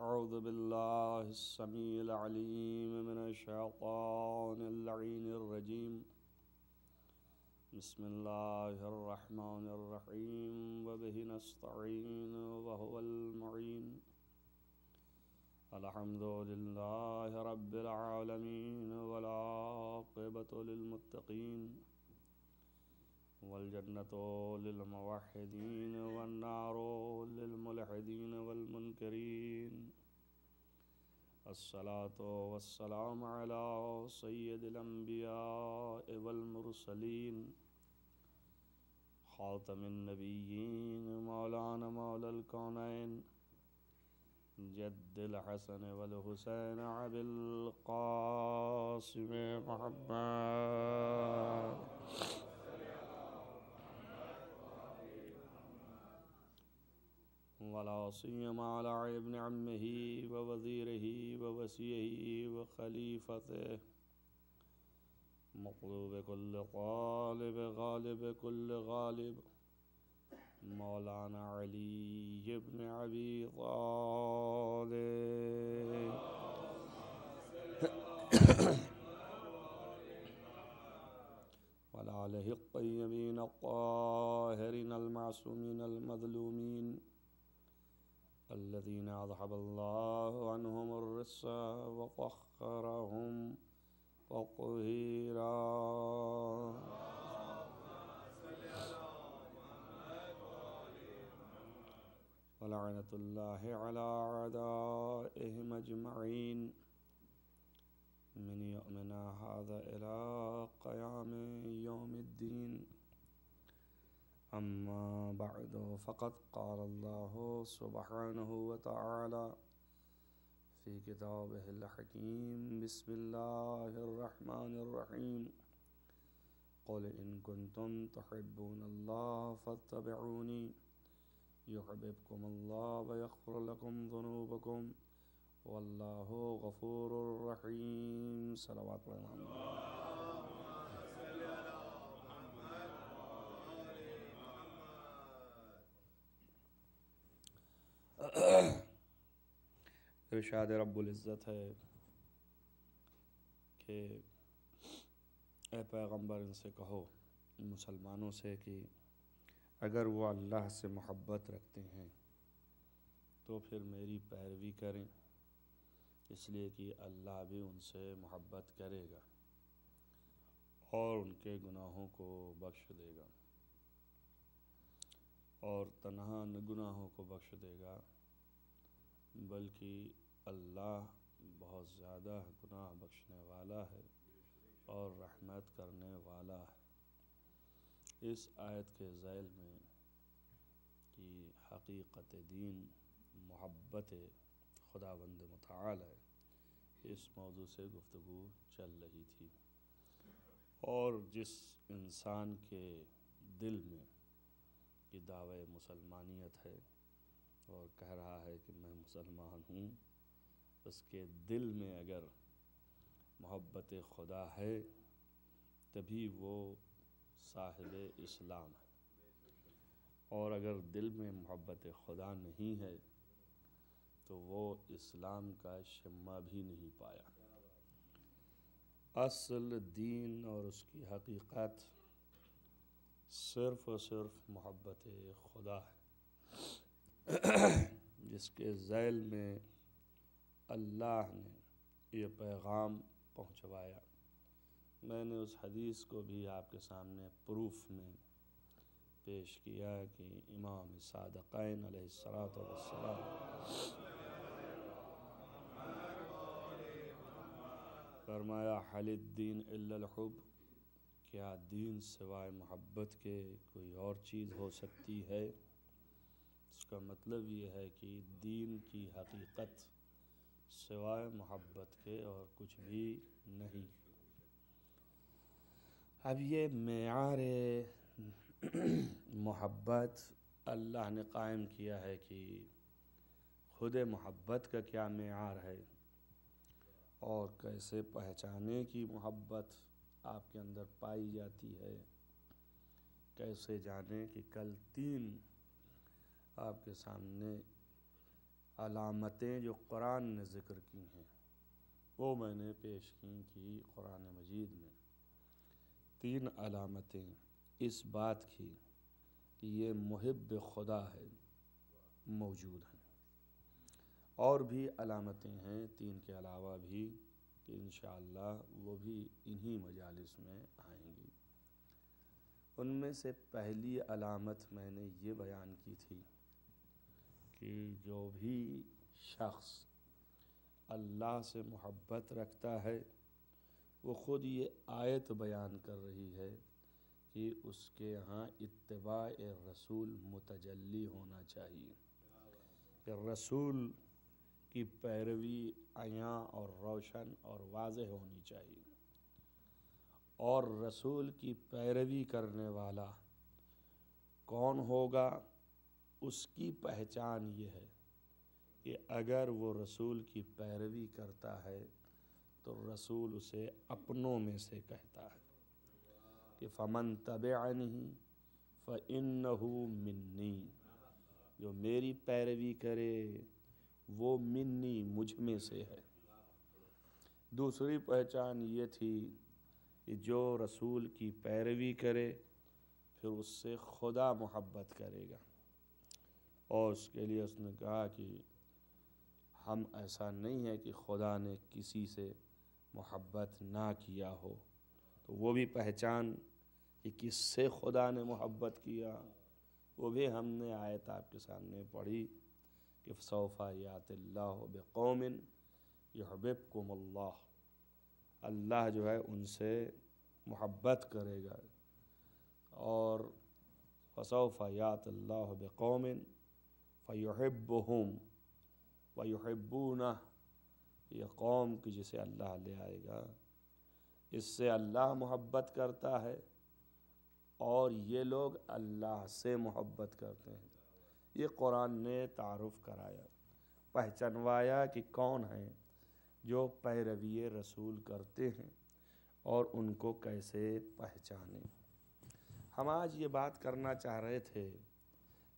أعوذ بالله السميع العليم من الشيطان اللعين الرجيم بسم الله الرحمن الرحيم وبه نستعين وهو المعين الحمد لله رب العالمين والعاقبة للمتقين والجنة للموحدين والنار للملحدين والمنكرين الصلاة والسلام على سيد الأنبياء والمرسلين خاتم النبيين مولانا مولى الكونين جد الحسن والحسين أبي القاسم محمد ولا سيما على ابن عمه ووزيره ووسيه وخليفته مطلوب كل طالب غالب كل غالب مولانا علي بن أبي طالب وعلى آله الطيبين الطاهرين المعصومين المظلومين الذين أضحب الله عنهم الرص وفخرهم وقهيرا ولعنة الله على أعدائهم أجمعين من يؤمن هذا إلى قيام يوم الدين أما بعد فقد قال الله سبحانه وتعالى في كتابه الحكيم بسم الله الرحمن الرحيم قل إن كنتم تحبون الله فاتبعوني يحببكم الله ويغفر لكم ذنوبكم والله غفور رحيم صلوات الله इरशाद रबुल्ज़त है कि ए पैगम्बर इनसे कहो मुसलमानों से कि अगर वो अल्लाह से मोहब्बत रखते हैं तो फिर मेरी पैरवी करें इसलिए कि अल्लाह भी उनसे मोहब्बत करेगा और उनके गुनाहों को बख्श देगा और तनहा न गुनाहों को बख्श देगा बल्कि अल्लाह बहुत ज़्यादा गुनाह बख्शने वाला है और रहमत करने वाला है इस आयत के जैल में कि हकीकत दीन मोहब्बत खुदा बंद मताल है इस मौजू से गुफ्तु चल रही थी और जिस इंसान के दिल में ये दावे मुसलमानियत है और कह रहा है कि मैं मुसलमान हूँ उसके दिल में अगर मोहब्बत खुदा है तभी वो साहिब इस्लाम है और अगर दिल में मोहब्बत खुदा नहीं है तो वो इस्लाम का शम्मा भी नहीं पाया असल दीन और उसकी हकीकत सिर्फ और सिर्फ मोहब्बत खुदा है जिसके जैल में अल्लाह ने ये पैगाम पहुँचवाया मैंने उस हदीस को भी आपके सामने प्रूफ में पेश किया कि इमाम सादक़ैन सलाम फरमाया हलिद्दीन क्या दीन सिवाय मोहब्बत के कोई और चीज़ हो सकती है उसका मतलब ये है कि दीन की हकीकत सिवाय मोहब्बत के और कुछ भी नहीं अब ये मैार मोहब्बत अल्लाह ने कायम किया है कि खुद मोहब्बत का क्या मैार है और कैसे पहचाने की मोहब्बत आपके अंदर पाई जाती है कैसे जाने कि कल तीन आपके सामने अलामतें जो कुरान ने ज़िक्र की हैं वो मैंने पेश की कि कुरान मजीद में तीन अलामतें इस बात की कि ये महब खुदा है मौजूद हैं और भी अलामतें हैं तीन के अलावा भी कि इन वो भी इन्हीं मजालस में आएंगी उनमें से पहली अलामत मैंने ये बयान की थी कि जो भी शख्स अल्लाह से मोहब्बत रखता है वो ख़ुद ये आयत बयान कर रही है कि उसके यहाँ इतबा रसूल मुतजली होना चाहिए कि रसूल की पैरवी आया और रोशन और वाज होनी चाहिए और रसूल की पैरवी करने वाला कौन होगा उसकी पहचान ये है कि अगर वो रसूल की पैरवी करता है तो रसूल उसे अपनों में से कहता है कि फ़मन तब नहीं इन मिन्नी जो मेरी पैरवी करे वो मिन्नी मुझ में से है दूसरी पहचान ये थी कि जो रसूल की पैरवी करे फिर उससे खुदा मोहब्बत करेगा और उसके लिए उसने कहा कि हम ऐसा नहीं है कि खुदा ने किसी से मोहब्बत ना किया हो तो वो भी पहचान कि किससे खुदा ने मोहब्बत किया वो भी हमने आयत आपके सामने पढ़ी कि सौफ़ा यातिल्ला बेकौमिन को अल्लाह अल्लाह जो है उनसे मोहब्बत करेगा और फसौफ़ा यातिल्ला बौमिन फ़यहबहम वहबूना ये कौम की जिसे अल्लाह ले आएगा इससे अल्लाह मोहब्बत करता है और ये लोग अल्लाह से मोहब्बत करते हैं ये कुरान ने तारफ़ कराया पहचानवाया कि कौन हैं जो पैरवी रसूल करते हैं और उनको कैसे पहचाने हम आज ये बात करना चाह रहे थे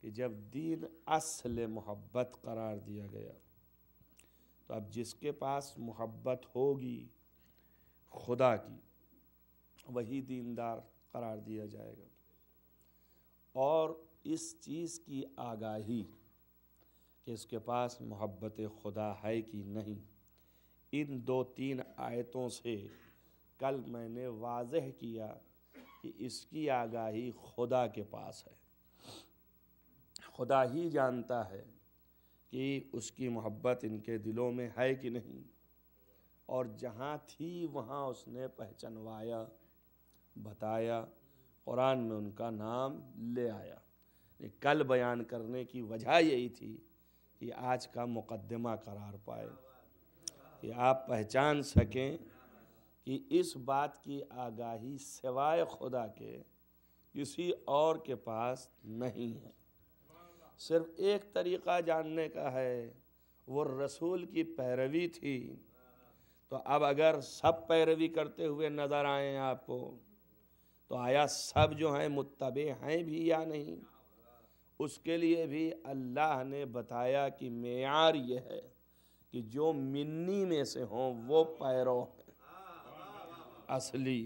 कि जब दीन असल मोहब्बत करार दिया गया तो अब जिसके पास मोहब्बत होगी खुदा की वही दीनदार करार दिया जाएगा और इस चीज़ की आगाही कि इसके पास मोहब्बत खुदा है कि नहीं इन दो तीन आयतों से कल मैंने वाजह किया कि इसकी आगाही खुदा के पास है खुदा ही जानता है कि उसकी मोहब्बत इनके दिलों में है कि नहीं और जहाँ थी वहाँ उसने पहचानवाया बताया कुरान में उनका नाम ले आया कल बयान करने की वजह यही थी कि आज का मुकदमा करार पाए कि आप पहचान सकें कि इस बात की आगाही सिवाय खुदा के किसी और के पास नहीं है सिर्फ एक तरीक़ा जानने का है वो रसूल की पैरवी थी तो अब अगर सब पैरवी करते हुए नज़र आए आपको तो आया सब जो हैं मुतबे हैं भी या नहीं उसके लिए भी अल्लाह ने बताया कि मैार यह है कि जो मिन्नी में से हों वो पैरो हैं असली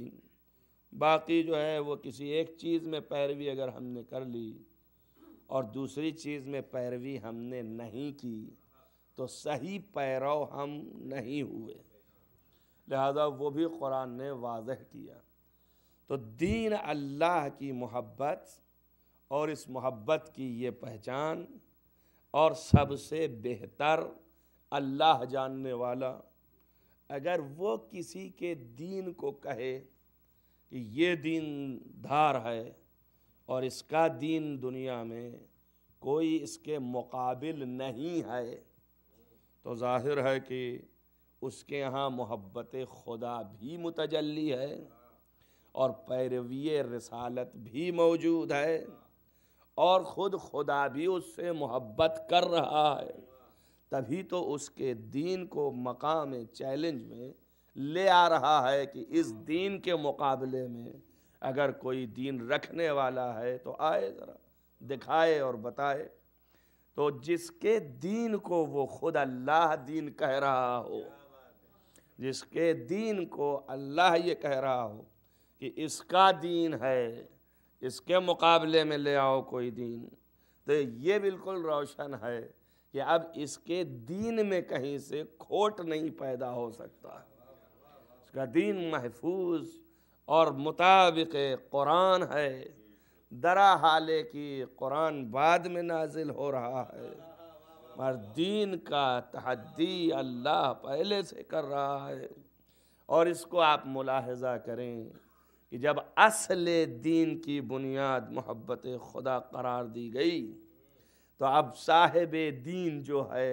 बाकी जो है वो किसी एक चीज़ में पैरवी अगर हमने कर ली और दूसरी चीज़ में पैरवी हमने नहीं की तो सही पैरव हम नहीं हुए लिहाजा वो भी कुरान ने वाज किया तो दीन अल्लाह की मोहब्बत और इस मोहब्बत की ये पहचान और सबसे बेहतर अल्लाह जानने वाला अगर वो किसी के दीन को कहे कि ये दीन धार है और इसका दीन दुनिया में कोई इसके मुकाबिल नहीं है तो जाहिर है कि उसके यहाँ मोहब्बत खुदा भी मुतजली है और पैरवी रसालत भी मौजूद है और ख़ुद खुदा भी उससे मोहब्बत कर रहा है तभी तो उसके दीन को मकाम चैलेंज में ले आ रहा है कि इस दीन के मुकाबले में अगर कोई दीन रखने वाला है तो आए ज़रा दिखाए और बताए तो जिसके दीन को वो खुद अल्लाह दीन कह रहा हो जिसके दीन को अल्लाह ये कह रहा हो कि इसका दीन है इसके मुकाबले में ले आओ कोई दीन तो ये बिल्कुल रोशन है कि अब इसके दीन में कहीं से खोट नहीं पैदा हो सकता इसका दीन महफूज और मुताबिक कुरान है दरा हाले की कुरान बाद में नाजिल हो रहा है और दीन का तहदी अल्लाह पहले से कर रहा है और इसको आप मुलाहजा करें कि जब असल दीन की बुनियाद मोहब्बत खुदा करार दी गई तो अब साहिब दीन जो है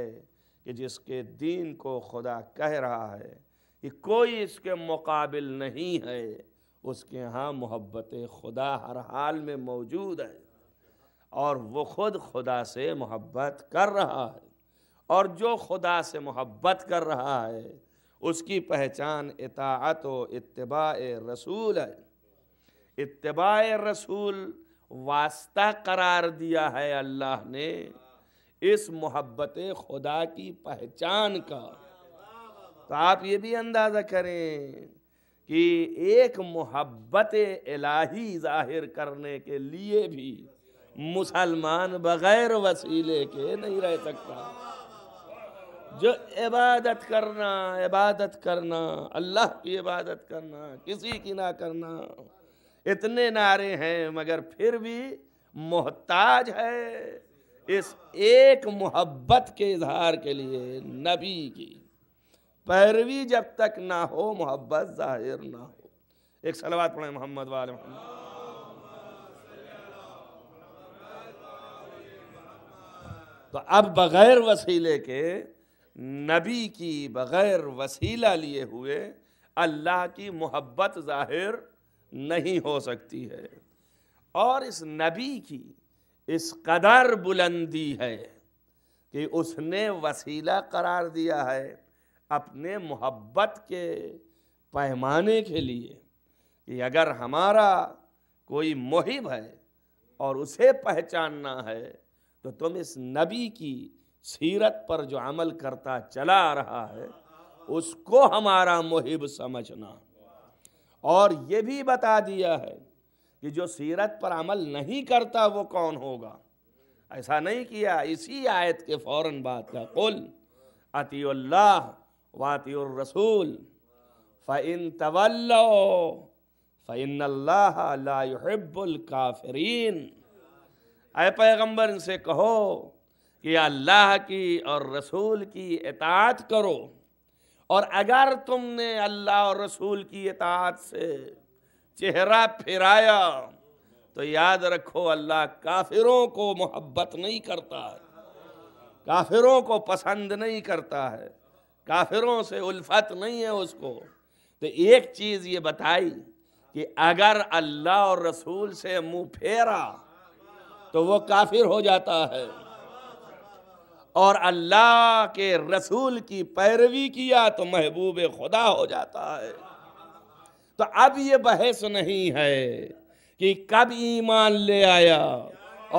कि जिसके दीन को खुदा कह रहा है कि कोई इसके मुकाबिल नहीं है उसके यहाँ मोहब्बत खुदा हर हाल में मौजूद है और वो खुद खुदा से मोहब्बत कर रहा है और जो खुदा से मोहब्बत कर रहा है उसकी पहचान इतात व इतबा रसूल है इतबा रसूल वास्ता करार दिया है अल्लाह ने इस मोहब्बत खुदा की पहचान का तो आप ये भी अंदाज़ा करें कि एक मोहब्बत इलाही जाहिर करने के लिए भी मुसलमान बगैर वसीले के नहीं रह सकता जो इबादत करना इबादत करना अल्लाह की इबादत करना किसी की ना करना इतने नारे हैं मगर फिर भी मोहताज है इस एक मोहब्बत के इजहार के लिए नबी की पैरवी जब तक ना हो मोहब्बत जाहिर ना हो एक सलवा पढ़े मोहम्मद वाल मोहम्मद तो अब बग़ैर वसीले के नबी की बग़ैर वसीला लिए हुए अल्लाह की मोहब्बत जाहिर नहीं हो सकती है और इस नबी की इस कदर बुलंदी है कि उसने वसीला करार दिया है अपने मोहब्बत के पैमाने के लिए कि अगर हमारा कोई मुहिब है और उसे पहचानना है तो तुम इस नबी की सीरत पर जो अमल करता चला आ रहा है उसको हमारा मुहिब समझना और ये भी बता दिया है कि जो सीरत पर अमल नहीं करता वो कौन होगा ऐसा नहीं किया इसी आयत के फ़ौर बाद का कुल अतील्ला वातिर रसूल फ़ैन तवल्लो फ़ैन अल्लाहबुल काफरीन अय पैगम्बर इनसे कहो कि अल्लाह की और रसूल की इतात करो और अगर तुमने अल्लाह और रसूल की इतात से चेहरा फिराया तो याद रखो अल्लाह काफिरों को मोहब्बत नहीं करता है काफिरों को पसंद नहीं करता है काफिरों से उल्फत नहीं है उसको तो एक चीज़ ये बताई कि अगर अल्लाह और रसूल से मुंह फेरा तो वो काफिर हो जाता है और अल्लाह के रसूल की पैरवी किया तो महबूब खुदा हो जाता है तो अब ये बहस नहीं है कि कब ईमान ले आया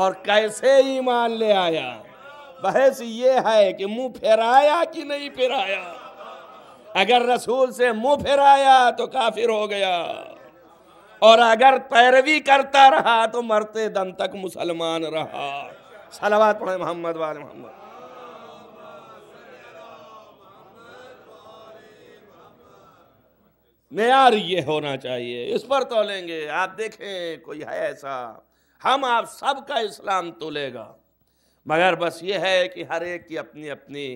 और कैसे ईमान ले आया बहस ये है कि मुंह फेराया कि नहीं फेराया अगर रसूल से मुंह फेराया तो काफिर हो गया और अगर पैरवी करता रहा तो मरते दम तक मुसलमान रहा सलावत पढ़े मोहम्मद वाले मोहम्मद मैार ये होना चाहिए इस पर तोलेंगे आप देखें कोई है ऐसा हम आप सबका इस्लाम तोलेगा मगर बस ये है कि हर एक की अपनी अपनी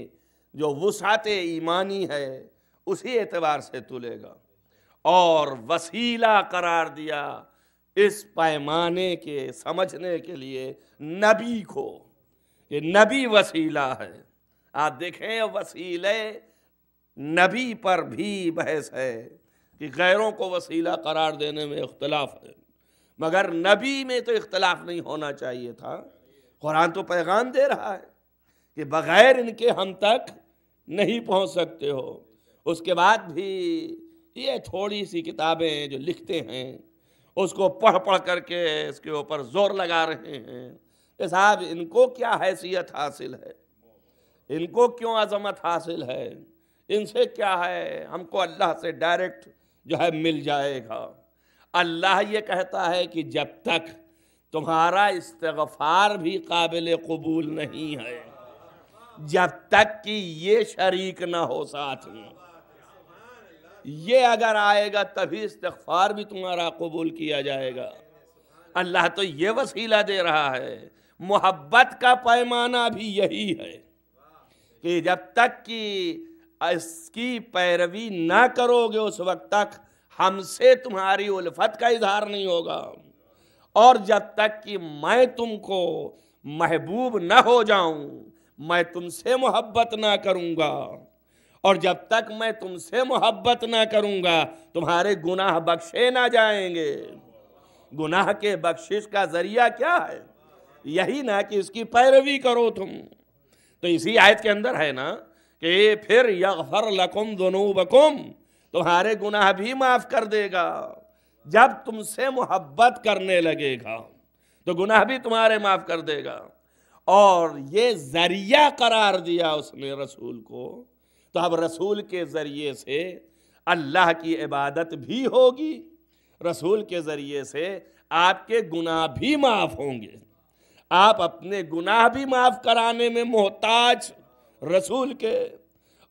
जो वसात ईमानी है उसी एतबार से तुलेगा और वसीला करार दिया इस पैमाने के समझने के लिए नबी को ये नबी वसीला है आप देखें वसीले नबी पर भी बहस है कि गैरों को वसीला करार देने में इख्तलाफ है मगर नबी में तो इख्तलाफ नहीं होना चाहिए था कुरान तो पैगाम दे रहा है कि बग़ैर इनके हम तक नहीं पहुंच सकते हो उसके बाद भी ये थोड़ी सी किताबें जो लिखते हैं उसको पढ़ पढ़ करके इसके ऊपर जोर लगा रहे हैं साहब इनको क्या हैसियत हासिल है इनको क्यों अजमत हासिल है इनसे क्या है हमको अल्लाह से डायरेक्ट जो है मिल जाएगा अल्लाह ये कहता है कि जब तक तुम्हारा इस्तगफार भी काबिल कबूल नहीं है जब तक कि ये शरीक ना हो साथ में ये अगर आएगा तभी इस्तफार भी तुम्हारा कबूल किया जाएगा अल्लाह तो ये वसीला दे रहा है मोहब्बत का पैमाना भी यही है कि जब तक कि इसकी पैरवी ना करोगे उस वक्त तक हमसे तुम्हारी उल्फत का इजहार नहीं होगा और जब तक कि मैं तुमको महबूब न हो जाऊं मैं तुमसे मोहब्बत ना करूंगा और जब तक मैं तुमसे मोहब्बत ना करूंगा तुम्हारे गुनाह बख्शे ना जाएंगे गुनाह के बख्शिश का जरिया क्या है यही ना कि इसकी पैरवी करो तुम तो इसी आयत के अंदर है ना कि फिर यकुम दोनों दोनों तुम्हारे गुनाह भी माफ कर देगा जब तुमसे मोहब्बत करने लगेगा तो गुनाह भी तुम्हारे माफ़ कर देगा और ये जरिया करार दिया उसने रसूल को तो अब रसूल के ज़रिए से अल्लाह की इबादत भी होगी रसूल के ज़रिए से आपके गुनाह भी माफ़ होंगे आप अपने गुनाह भी माफ़ कराने में मोहताज रसूल के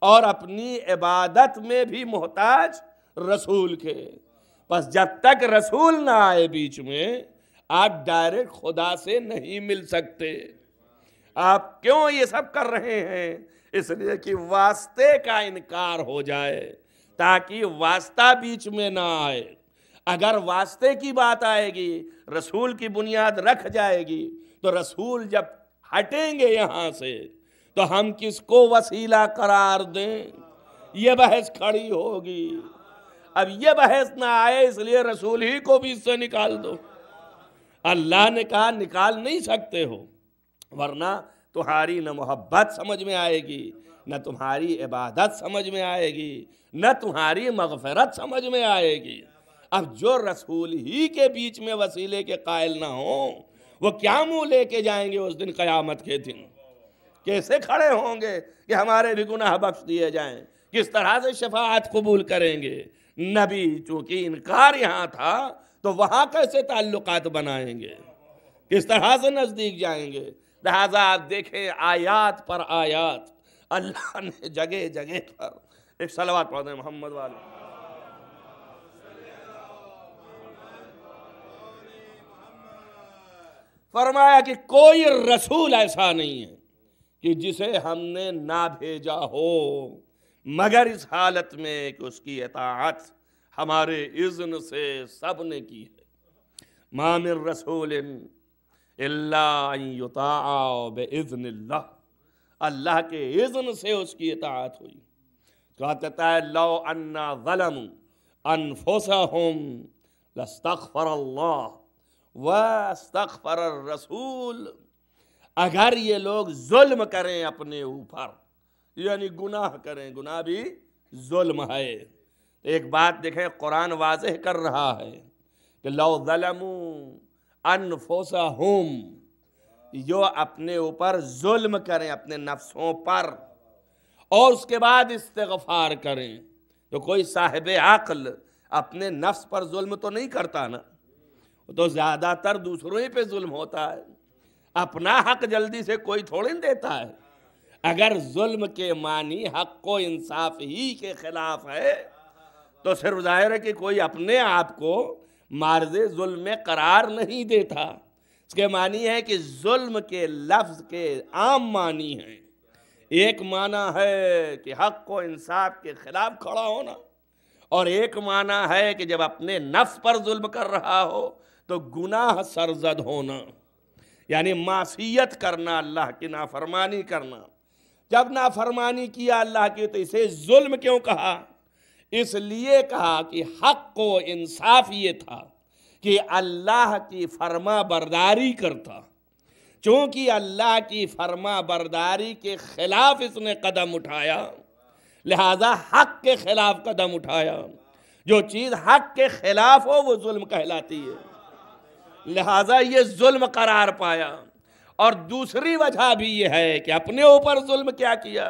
और अपनी इबादत में भी मोहताज रसूल के बस जब तक रसूल ना आए बीच में आप डायरेक्ट खुदा से नहीं मिल सकते आप क्यों ये सब कर रहे हैं इसलिए कि वास्ते का इनकार हो जाए ताकि वास्ता बीच में ना आए अगर वास्ते की बात आएगी रसूल की बुनियाद रख जाएगी तो रसूल जब हटेंगे यहाँ से तो हम किसको वसीला करार दें यह बहस खड़ी होगी अब ये बहस ना आए इसलिए रसूल ही को भी इससे निकाल दो अल्लाह ने कहा निकाल नहीं सकते हो वरना तुम्हारी न मोहब्बत समझ में आएगी न तुम्हारी इबादत समझ में आएगी न तुम्हारी मगफरत समझ में आएगी अब जो रसूल ही के बीच में वसीले के कायल ना हो वो क्या मुंह लेके जाएंगे उस दिन क़यामत के दिन कैसे खड़े होंगे कि हमारे भी गुनाह बख्श दिए जाएं किस तरह से शफात कबूल करेंगे नबी चूंकि इनकार यहाँ था तो वहाँ कैसे ताल्लुकात बनाएंगे किस तरह से नज़दीक जाएंगे लिहाजा आप देखें आयात पर आयात अल्लाह ने जगह जगह पर एक सलवा पढ़ दें मोहम्मद वाले फरमाया कि कोई रसूल ऐसा नहीं है कि जिसे हमने ना भेजा हो मगर इस हालत में कि उसकी अतात हमारे इज़्न से सब ने की है मामिर रसूल इज़न अल्लाह के इज़्न से उसकी अतात हुई कहा कहता है लो अन्ना ज़लम अनफोसहम लस्तगफर अल्लाह वस्तगफर रसूल अगर ये लोग जुल्म करें अपने ऊपर यानी गुनाह करें गुनाह भी जुल्म है तो एक बात देखें कुरान वाजह कर रहा है कि लमू अनफोसा होम जो अपने ऊपर जुल्म करें अपने नफ्सों पर और उसके बाद इस्तफार करें तो कोई साहिब अक्ल अपने नफ्स पर जुल्म तो नहीं करता ना तो ज़्यादातर दूसरों ही पे जुल्म होता है अपना हक जल्दी से कोई थोड़ी देता है अगर जुल्म के मानी हक व इंसाफ ही के खिलाफ है तो सिर्फ जाहिर है कि कोई अपने आप को मार्ज जुल्म में करार नहीं देता इसके मानी है कि जुल्म के लफ्ज़ के आम मानी हैं एक माना है कि हक को इंसाफ के खिलाफ खड़ा होना और एक माना है कि जब अपने नफ्स पर जुल्म कर रहा हो तो गुनाह सरजद होना यानी मासीत करना अल्लाह की नाफरमानी करना जब नाफरमानी किया अल्लाह की तो इसे जुल्म क्यों कहा इसलिए कहा कि हक को इंसाफ ये था कि अल्लाह की फर्मा बरदारी करता चूँकि अल्लाह की फर्मा बरदारी के ख़िलाफ़ इसने कदम उठाया लिहाजा हक के ख़िलाफ़ कदम उठाया जो चीज़ हक के ख़िलाफ़ हो वो जुल्म कहलाती है लिहाजा ये जुल्म करार पाया और दूसरी वजह भी यह है कि अपने ऊपर जुल्म क्या किया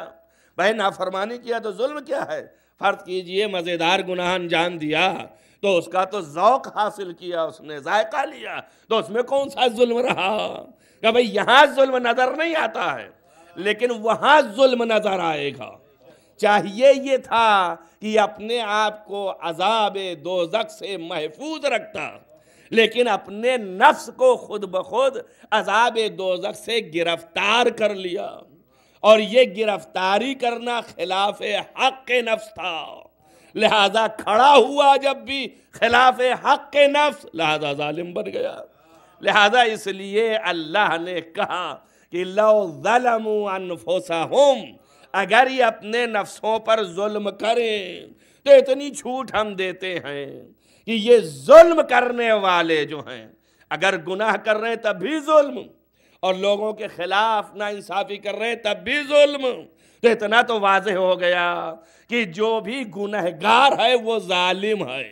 भाई नाफरमानी किया तो जुल्म क्या है फ़र्ज कीजिए मज़ेदार गुनाह अंजाम दिया तो उसका तो ओक़ हासिल किया उसने जायका लिया तो उसमें कौन सा जुल्म रहा क्या भाई यहाँ जुल्म नज़र नहीं आता है लेकिन वहाँ जुल्म नज़र आएगा चाहिए ये था कि अपने आप को अजाब दोजक से महफूज रखता लेकिन अपने नफ्स को खुद ब खुद अजाब दो से गिरफ्तार कर लिया और ये गिरफ्तारी करना खिलाफ हक के नफ्स था लिहाजा खड़ा हुआ जब भी खिलाफ हक के नफ्स लिहाजा ालिम बन गया लिहाजा इसलिए अल्लाह ने कहा कि लमोसा हम अगर ये अपने नफ्सों पर जुल्म करें तो इतनी छूट हम देते हैं कि ये जुल्म करने वाले जो हैं अगर गुनाह कर रहे हैं तब भी जुल्म और लोगों के खिलाफ ना इंसाफी कर रहे हैं तब भी जुल्म तो इतना तो वाज हो गया कि जो भी गुनहगार है वो जालिम है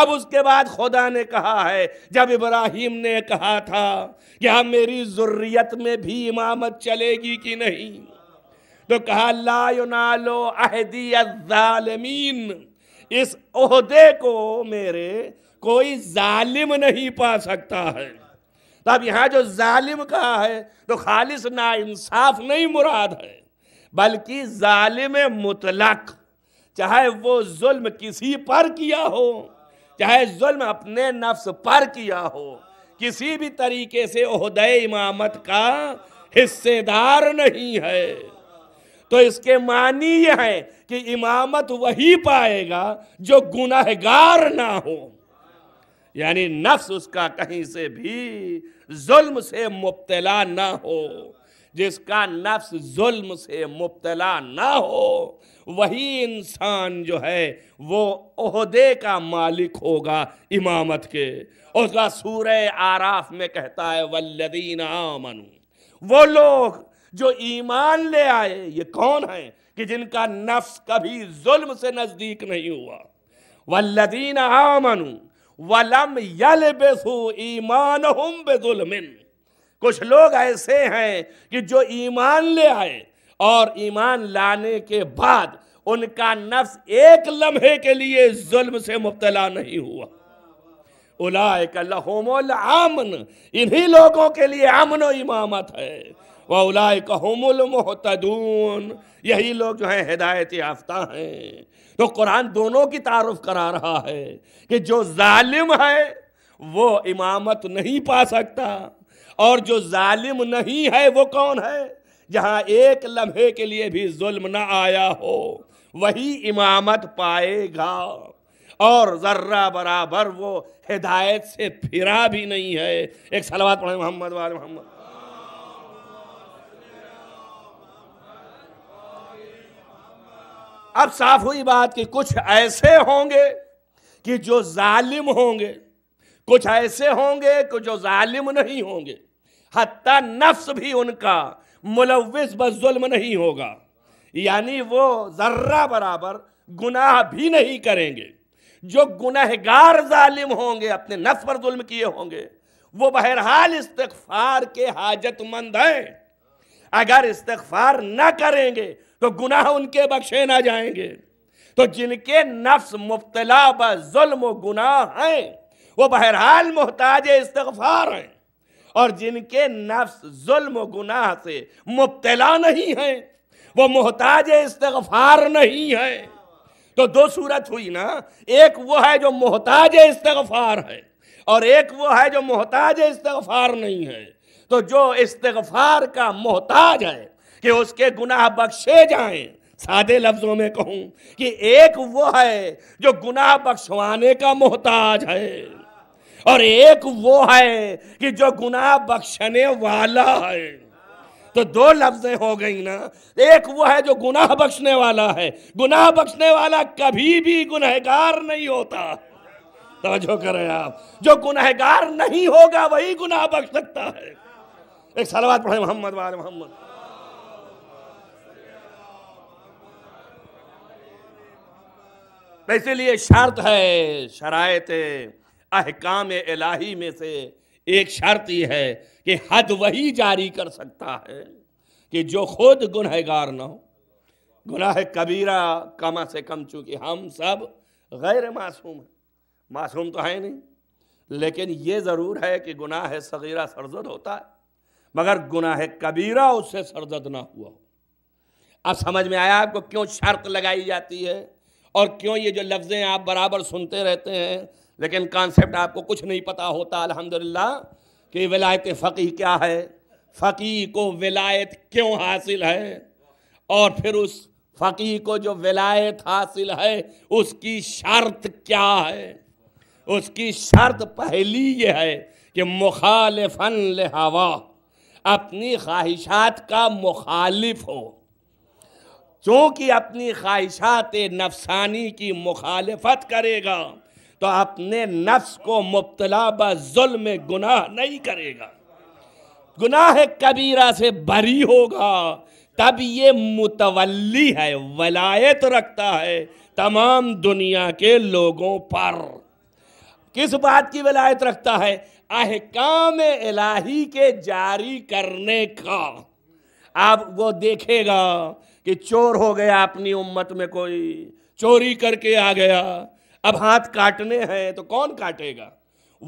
अब उसके बाद खुदा ने कहा है जब इब्राहिम ने कहा था कि हम हाँ, मेरी जरूरीत में भी इमामत चलेगी कि नहीं तो कहा ला नालो अहदी इस ओहदे को मेरे कोई जालिम नहीं पा सकता है तो अब यहाँ जो जालिम कहा है तो खालिश ना इंसाफ नहीं मुराद है बल्कि जालिम मुतलक चाहे वो जुल्म किसी पर किया हो चाहे जुल्म अपने नफ्स पर किया हो किसी भी तरीके से ओहदे इमामत का हिस्सेदार नहीं है तो इसके मानी यह है कि इमामत वही पाएगा जो गुनाहगार ना हो यानी नफ्स उसका कहीं से भी जुल्म से मुबतला ना हो जिसका नफ्स जुल्म से मुबतला ना हो वही इंसान जो है वो ओहदे का मालिक होगा इमामत के उसका सूर्य आराफ में कहता है वल्लदीना आमनू वो लोग जो ईमान ले आए ये कौन है कि जिनका नफ्स कभी जुल्म से नज़दीक नहीं हुआ वल्लदीन आमनु वलम यल ईमानहुम ईमान कुछ लोग ऐसे हैं कि जो ईमान ले आए और ईमान लाने के बाद उनका नफ्स एक लम्हे के लिए जुल्म से मुब्तला नहीं हुआ आमन इन्हीं लोगों के लिए अमन इमामत है वलाय यही लोग जो हैं हिदायत याफ्ता हैं तो कुरान दोनों की तारफ़ करा रहा है कि जो ालिम है वो इमामत नहीं पा सकता और जो ालिम नहीं है वो कौन है जहाँ एक लम्हे के लिए भी जुल्म न आया हो वही इमामत पाएगा और ज़र्रा बराबर वो हिदायत से फिरा भी नहीं है एक सलवात पढ़े मोहम्मद वाल मोहम्मद अब साफ हुई बात कि कुछ ऐसे होंगे कि जो जालिम होंगे कुछ ऐसे होंगे कि जो जालिम नहीं होंगे हती नफ्स भी उनका मुलविस जुल्म नहीं होगा यानी वो ज़र्रा बराबर गुनाह भी नहीं करेंगे जो गुनहगार जालिम होंगे अपने नफ्स पर जुल्म किए होंगे वो बहरहाल इस्तफार के हाजतमंद हैं अगर इस्तफार ना करेंगे तो गुनाह उनके बख्शे ना जाएंगे तो जिनके नफ्स मुबतला जुल्म गुनाह हैं वो बहरहाल मोहताज इस्तफार हैं और जिनके नफ्स जुल्म गुनाह से मुब्तला नहीं हैं वो मोहताज इस्तफार नहीं है तो दो सूरत हुई ना एक वो है जो मोहताज इस्तफार है और एक वो है जो मोहताज इस्तफार नहीं है तो जो इस्तफार का मोहताज है कि उसके गुनाह बख्शे जाएं सादे लफ्जों में कहूं कि एक वो है जो गुनाह बख्शवाने का मोहताज है और एक वो है कि जो गुनाह बख्शने वाला है तो दो लफ्जें हो गई ना एक वो है जो गुनाह बख्शने वाला है गुनाह बख्शने वाला कभी भी गुनहगार नहीं होता तो करें आप जो गुनहगार नहीं होगा वही गुनाह बख्श सकता है एक सलवार पढ़े मोहम्मद वाले मोहम्मद इसीलिए शर्त है शरात अहकाम इलाही में से एक शर्त यह है कि हद वही जारी कर सकता है कि जो खुद गुनहगार ना हो गुनाह कबीरा कम से कम चूँकि हम सब गैर मासूम हैं मासूम तो है नहीं लेकिन ये ज़रूर है कि गुनाह सगीरा सरजद होता है मगर गुनाह कबीरा उससे सरजद ना हुआ हो अब समझ में आया आपको क्यों शर्त लगाई जाती है और क्यों ये जो लफ्ज़ हैं आप बराबर सुनते रहते हैं लेकिन कॉन्सेप्ट आपको कुछ नहीं पता होता अल्हम्दुलिल्लाह कि विलायत फ़कीह क्या है फ़कीह को विलायत क्यों हासिल है और फिर उस फ़की को जो विलायत हासिल है उसकी शर्त क्या है उसकी शर्त पहली ये है कि मुखालफन हवा अपनी ख्वाहिशात का मुखालिफ हो चूँकि अपनी ख्वाहिशात नफसानी की मुखालफत करेगा तो अपने नफ्स को मुबतला जुल्म गुनाह नहीं करेगा गुनाह कबीरा से बरी होगा तब ये मुतवली है वलायत रखता है तमाम दुनिया के लोगों पर किस बात की वलायत रखता है अहकाम इलाही के जारी करने का आप वो देखेगा कि चोर हो गया अपनी उम्मत में कोई चोरी करके आ गया अब हाथ काटने हैं तो कौन काटेगा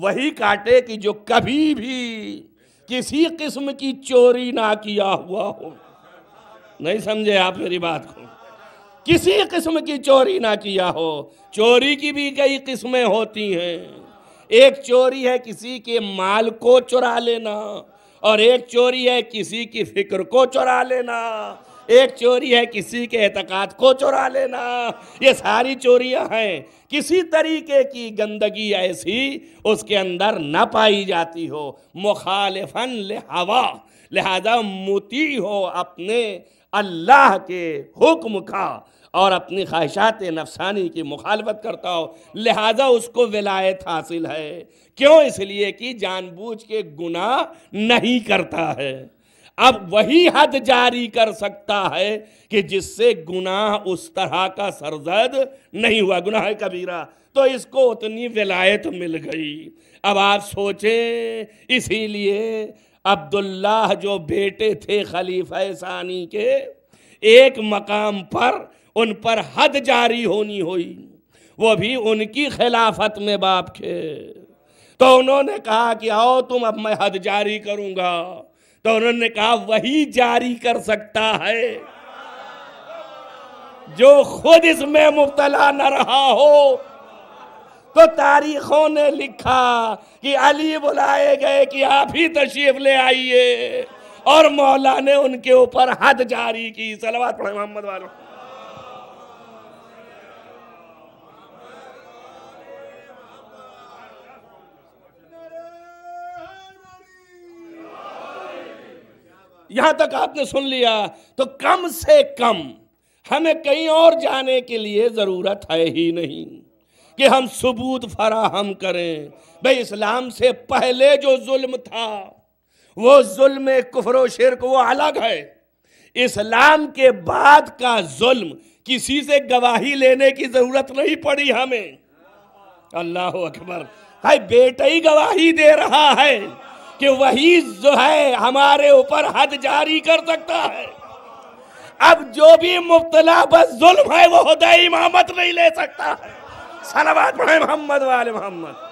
वही काटे कि जो कभी भी किसी किस्म की चोरी ना किया हुआ हो नहीं समझे आप मेरी बात को किसी किस्म की चोरी ना किया हो चोरी की भी कई किस्में होती हैं एक चोरी है किसी के माल को चुरा लेना और एक चोरी है किसी की फिक्र को चुरा लेना एक चोरी है किसी के एतकाद को चुरा लेना ये सारी चोरियां हैं किसी तरीके की गंदगी ऐसी उसके अंदर न पाई जाती हो मुखालिफन हवा लिहाजा मुती हो अपने अल्लाह के हुक्म का और अपनी ख्वाहिशात नफसानी की मुखालफत करता हो लिहाजा उसको विलायत हासिल है क्यों इसलिए कि जानबूझ के गुनाह नहीं करता है अब वही हद जारी कर सकता है कि जिससे गुनाह उस तरह का सरजद नहीं हुआ गुनाह कबीरा तो इसको उतनी विलायत मिल गई अब आप सोचें इसीलिए अब्दुल्लाह जो बेटे थे खलीफा सानी के एक मकाम पर उन पर हद जारी होनी हुई वो भी उनकी खिलाफत में बाप के तो उन्होंने कहा कि आओ तुम अब मैं हद जारी करूँगा तो उन्होंने कहा वही जारी कर सकता है जो खुद इसमें मुबतला न रहा हो तो तारीखों ने लिखा कि अली बुलाए गए कि आप ही तशरीफ ले आइए और मौला ने उनके ऊपर हद जारी की सलवात पढ़े मोहम्मद वालों यहां तक आपने सुन लिया तो कम से कम हमें कहीं और जाने के लिए ज़रूरत है ही नहीं कि हम सबूत फराहम करें भाई इस्लाम से पहले जो जुल्म था वो जुल्म कुफर शिरक वो अलग है इस्लाम के बाद का जुल्म किसी से गवाही लेने की ज़रूरत नहीं पड़ी हमें अल्लाह अकबर भाई बेटा ही गवाही दे रहा है कि वही जो है हमारे ऊपर हद जारी कर सकता है अब जो भी मुबतला बस जुल्म है वो हदय इमामत नहीं ले सकता है सलाबाद मोहम्मद वाले मोहम्मद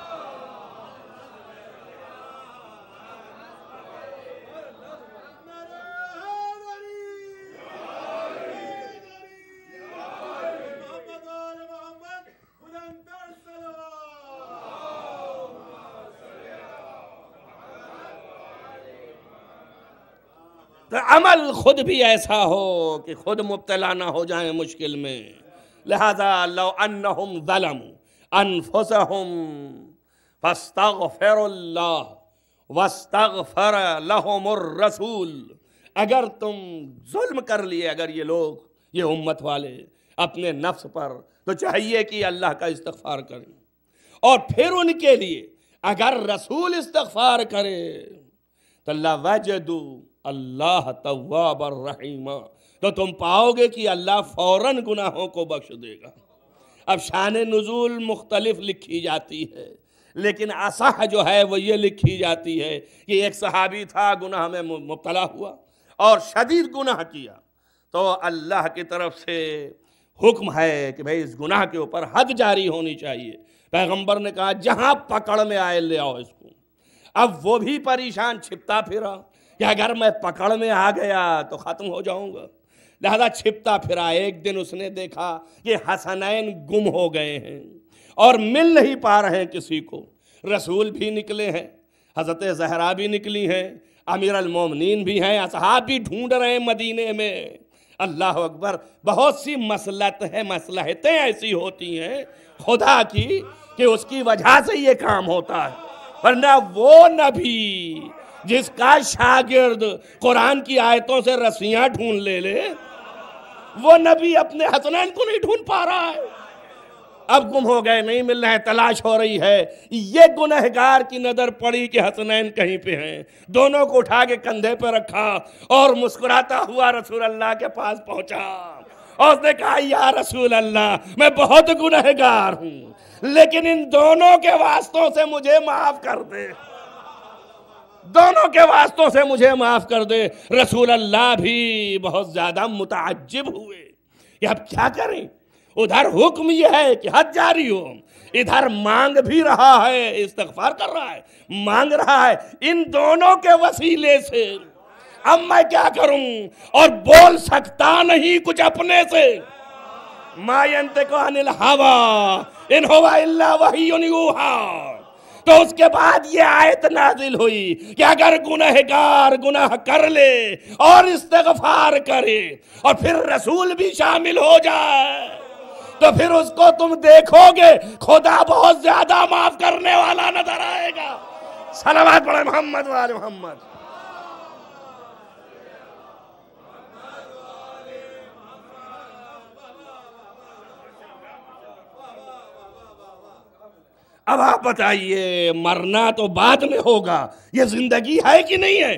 तो अमल खुद भी ऐसा हो कि खुद मुबतला ना हो जाए मुश्किल में लिहाजा लम ज़लम अनफुसहम फस्तफ़िरल्ला लहमरसूल अगर तुम जुल्म कर लिए अगर ये लोग ये उम्मत वाले अपने नफ्स पर तो चाहिए कि अल्लाह का इस्तफ़ार करें और फिर उनके लिए अगर रसूल इस्तफ़ार करे तो वजदू अल्लाह तवाब रहीमा तो तुम पाओगे कि अल्लाह फौरन गुनाहों को बख्श देगा अब शान नज़ुल मुख्तलिफ लिखी जाती है लेकिन असह जो है वो ये लिखी जाती है कि एक सहाबी था गुनाह में मुबतला हुआ और शदीद गुनाह किया तो अल्लाह की तरफ से हुक्म है कि भाई इस गुनाह के ऊपर हद जारी होनी चाहिए पैगंबर ने कहा जहाँ पकड़ में आए ले आओ इसको अब वो भी परेशान छिपता फिरा कि अगर मैं पकड़ में आ गया तो ख़त्म हो जाऊंगा लिहाजा छिपता फिरा एक दिन उसने देखा कि हसनैन गुम हो गए हैं और मिल नहीं पा रहे हैं किसी को रसूल भी निकले हैं हज़रत जहरा भी निकली हैं अमीर अलमोमिन भी हैं असहाब भी ढूंढ रहे हैं मदीने में अल्लाह अकबर बहुत सी मसलत है मसलहतें ऐसी होती हैं खुदा की कि उसकी वजह से ये काम होता है वरना वो नबी जिसका शागिर्द कुरान की आयतों से रस्सियां ढूंढ ले ले वो नबी अपने हसनैन को नहीं ढूंढ पा रहा है अब गुम हो गए नहीं मिल रहे तलाश हो रही है ये गुनहगार की नज़र पड़ी कि हसनैन कहीं पे हैं दोनों को उठा के कंधे पर रखा और मुस्कुराता हुआ रसूल अल्लाह के पास पहुंचा और उसने कहा या रसूल अल्लाह मैं बहुत गुनहगार हूँ लेकिन इन दोनों के वास्तों से मुझे माफ़ कर दे दोनों के वास्तों से मुझे माफ कर दे रसूल अल्लाह भी बहुत ज्यादा मुताजिब हुए अब क्या करें उधर हुक्म यह है कि हद जारी हो इधर मांग भी रहा है इस्तफार कर रहा है मांग रहा है इन दोनों के वसीले से अब मैं क्या करूं और बोल सकता नहीं कुछ अपने से मायंत को अनिल हवा इन हवा वही यूहा तो उसके बाद ये आयत नाजिल हुई कि अगर गुनहगार गुनाह कर ले और इस्तगफार करे और फिर रसूल भी शामिल हो जाए तो फिर उसको तुम देखोगे खुदा बहुत ज्यादा माफ करने वाला नजर आएगा सलावाद पड़े मोहम्मद वाले मोहम्मद अब आप बताइए मरना तो बाद में होगा ये जिंदगी है कि नहीं है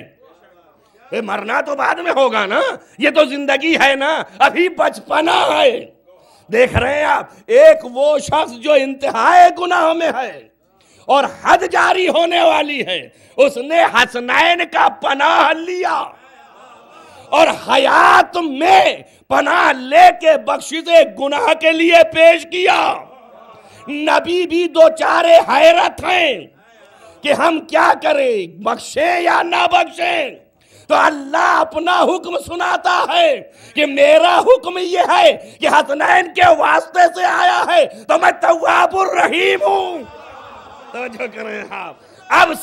ये मरना तो बाद में होगा ना ये तो जिंदगी है ना अभी बचपना है देख रहे हैं आप एक वो शख्स जो इंतहाए गुनाह में है और हद जारी होने वाली है उसने हसनैन का पनाह लिया और हयात में पनाह लेके बख्शिशे गुनाह के लिए पेश किया नबी भी दो चारे हैरत हैं कि हम क्या करें बख्शे या ना बख्शे तो अल्लाह अपना हुक्म सुनाता है कि मेरा हुक्म ये है कि हसनैन के वास्ते से आया है तो मैं तवाबुर रहीम हूं तो जो करें आप हाँ। अब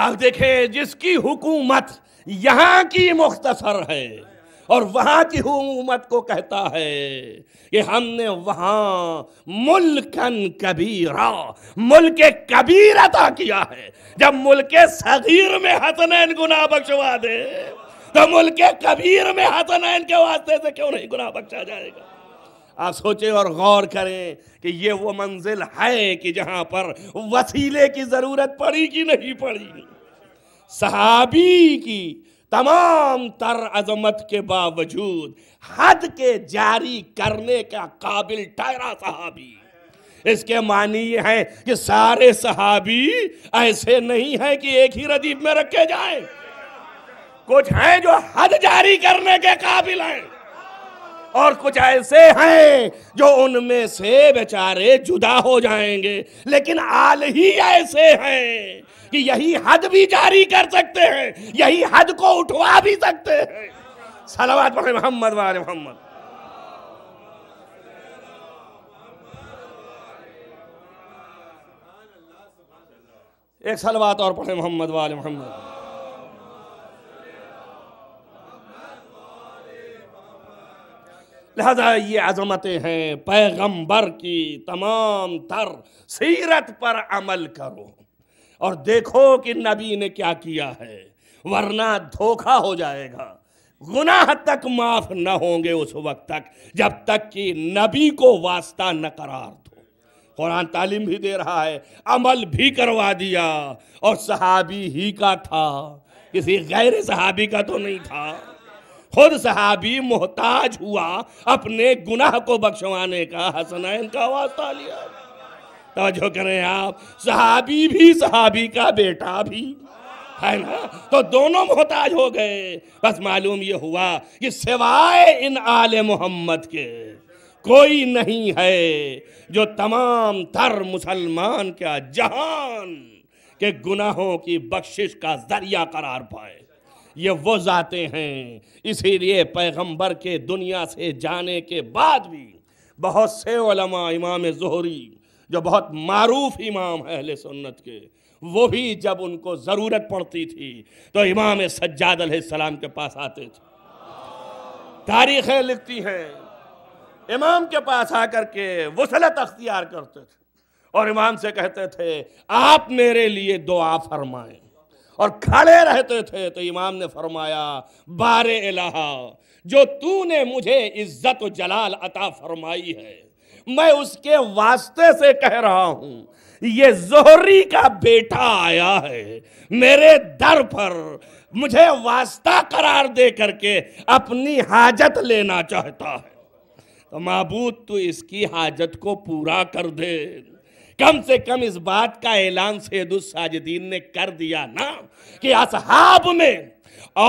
आप देखें जिसकी हुकूमत यहाँ की मुख्तसर है और वहाँ की हुकूमत को कहता है कि हमने वहाँ मुल्कन कबीरा मुल्क कबीर अदा किया है जब मुल्क सगीर में हसनैन गुना बख्शवा दे तो मुल्क कबीर में हसनैन के वास्ते से क्यों नहीं गुना बख्शा जाएगा आप सोचें और गौर करें कि ये वो मंजिल है कि जहां पर वसीले की ज़रूरत पड़ी कि नहीं पड़ी सहाबी की तमाम तर अजमत के बावजूद हद के जारी करने का काबिल ठहरा सहाबी इसके मानिए हैं है कि सारे सहाबी ऐसे नहीं हैं कि एक ही रदीब में रखे जाएं कुछ हैं जो हद जारी करने के काबिल हैं और कुछ ऐसे हैं जो उनमें से बेचारे जुदा हो जाएंगे लेकिन आल ही ऐसे हैं कि यही हद भी जारी कर सकते हैं यही हद को उठवा भी सकते हैं सलावत पढ़े मोहम्मद वाले मोहम्मद एक सलवात और पढ़े मोहम्मद वाले मोहम्मद लिहाजा ये अजमतें हैं पैगंबर की तमाम तर सीरत पर अमल करो और देखो कि नबी ने क्या किया है वरना धोखा हो जाएगा गुनाह तक माफ न होंगे उस वक्त तक जब तक कि नबी को वास्ता न करार दो कुरान तालीम भी दे रहा है अमल भी करवा दिया और सहाबी ही का था किसी गैर सहाबी का तो नहीं था खुद सहाबी मोहताज हुआ अपने गुनाह को बख्शवाने का हसनैन का वास्ता लिया तो करें आप सहाबी भी सहाबी का बेटा भी है ना तो दोनों मोहताज हो गए बस मालूम ये हुआ कि सिवाय इन आल मोहम्मद के कोई नहीं है जो तमाम तर मुसलमान का जहान के गुनाहों की बख्शिश का जरिया करार पाए ये वो जाते हैं इसीलिए पैगंबर के दुनिया से जाने के बाद भी बहुत से सेमा इमाम जहरी जो बहुत मारूफ इमाम है अहले सुन्नत के वो भी जब उनको ज़रूरत पड़ती थी तो इमाम सज्जाद सलाम के पास आते थे तारीखें लिखती हैं इमाम के पास आकर के वसलत अख्तियार करते थे और इमाम से कहते थे आप मेरे लिए दुआ फरमाएं और खड़े रहते थे तो इमाम ने फरमाया बारे इलाहा जो तूने मुझे इज्जत जलाल अता फरमाई है मैं उसके वास्ते से कह रहा हूं ये जोहरी का बेटा आया है मेरे दर पर मुझे वास्ता करार दे करके अपनी हाजत लेना चाहता है तो महबूद तू इसकी हाजत को पूरा कर दे कम से कम इस बात का ऐलान सैदुलसाजिदीन ने कर दिया ना कि असहाब में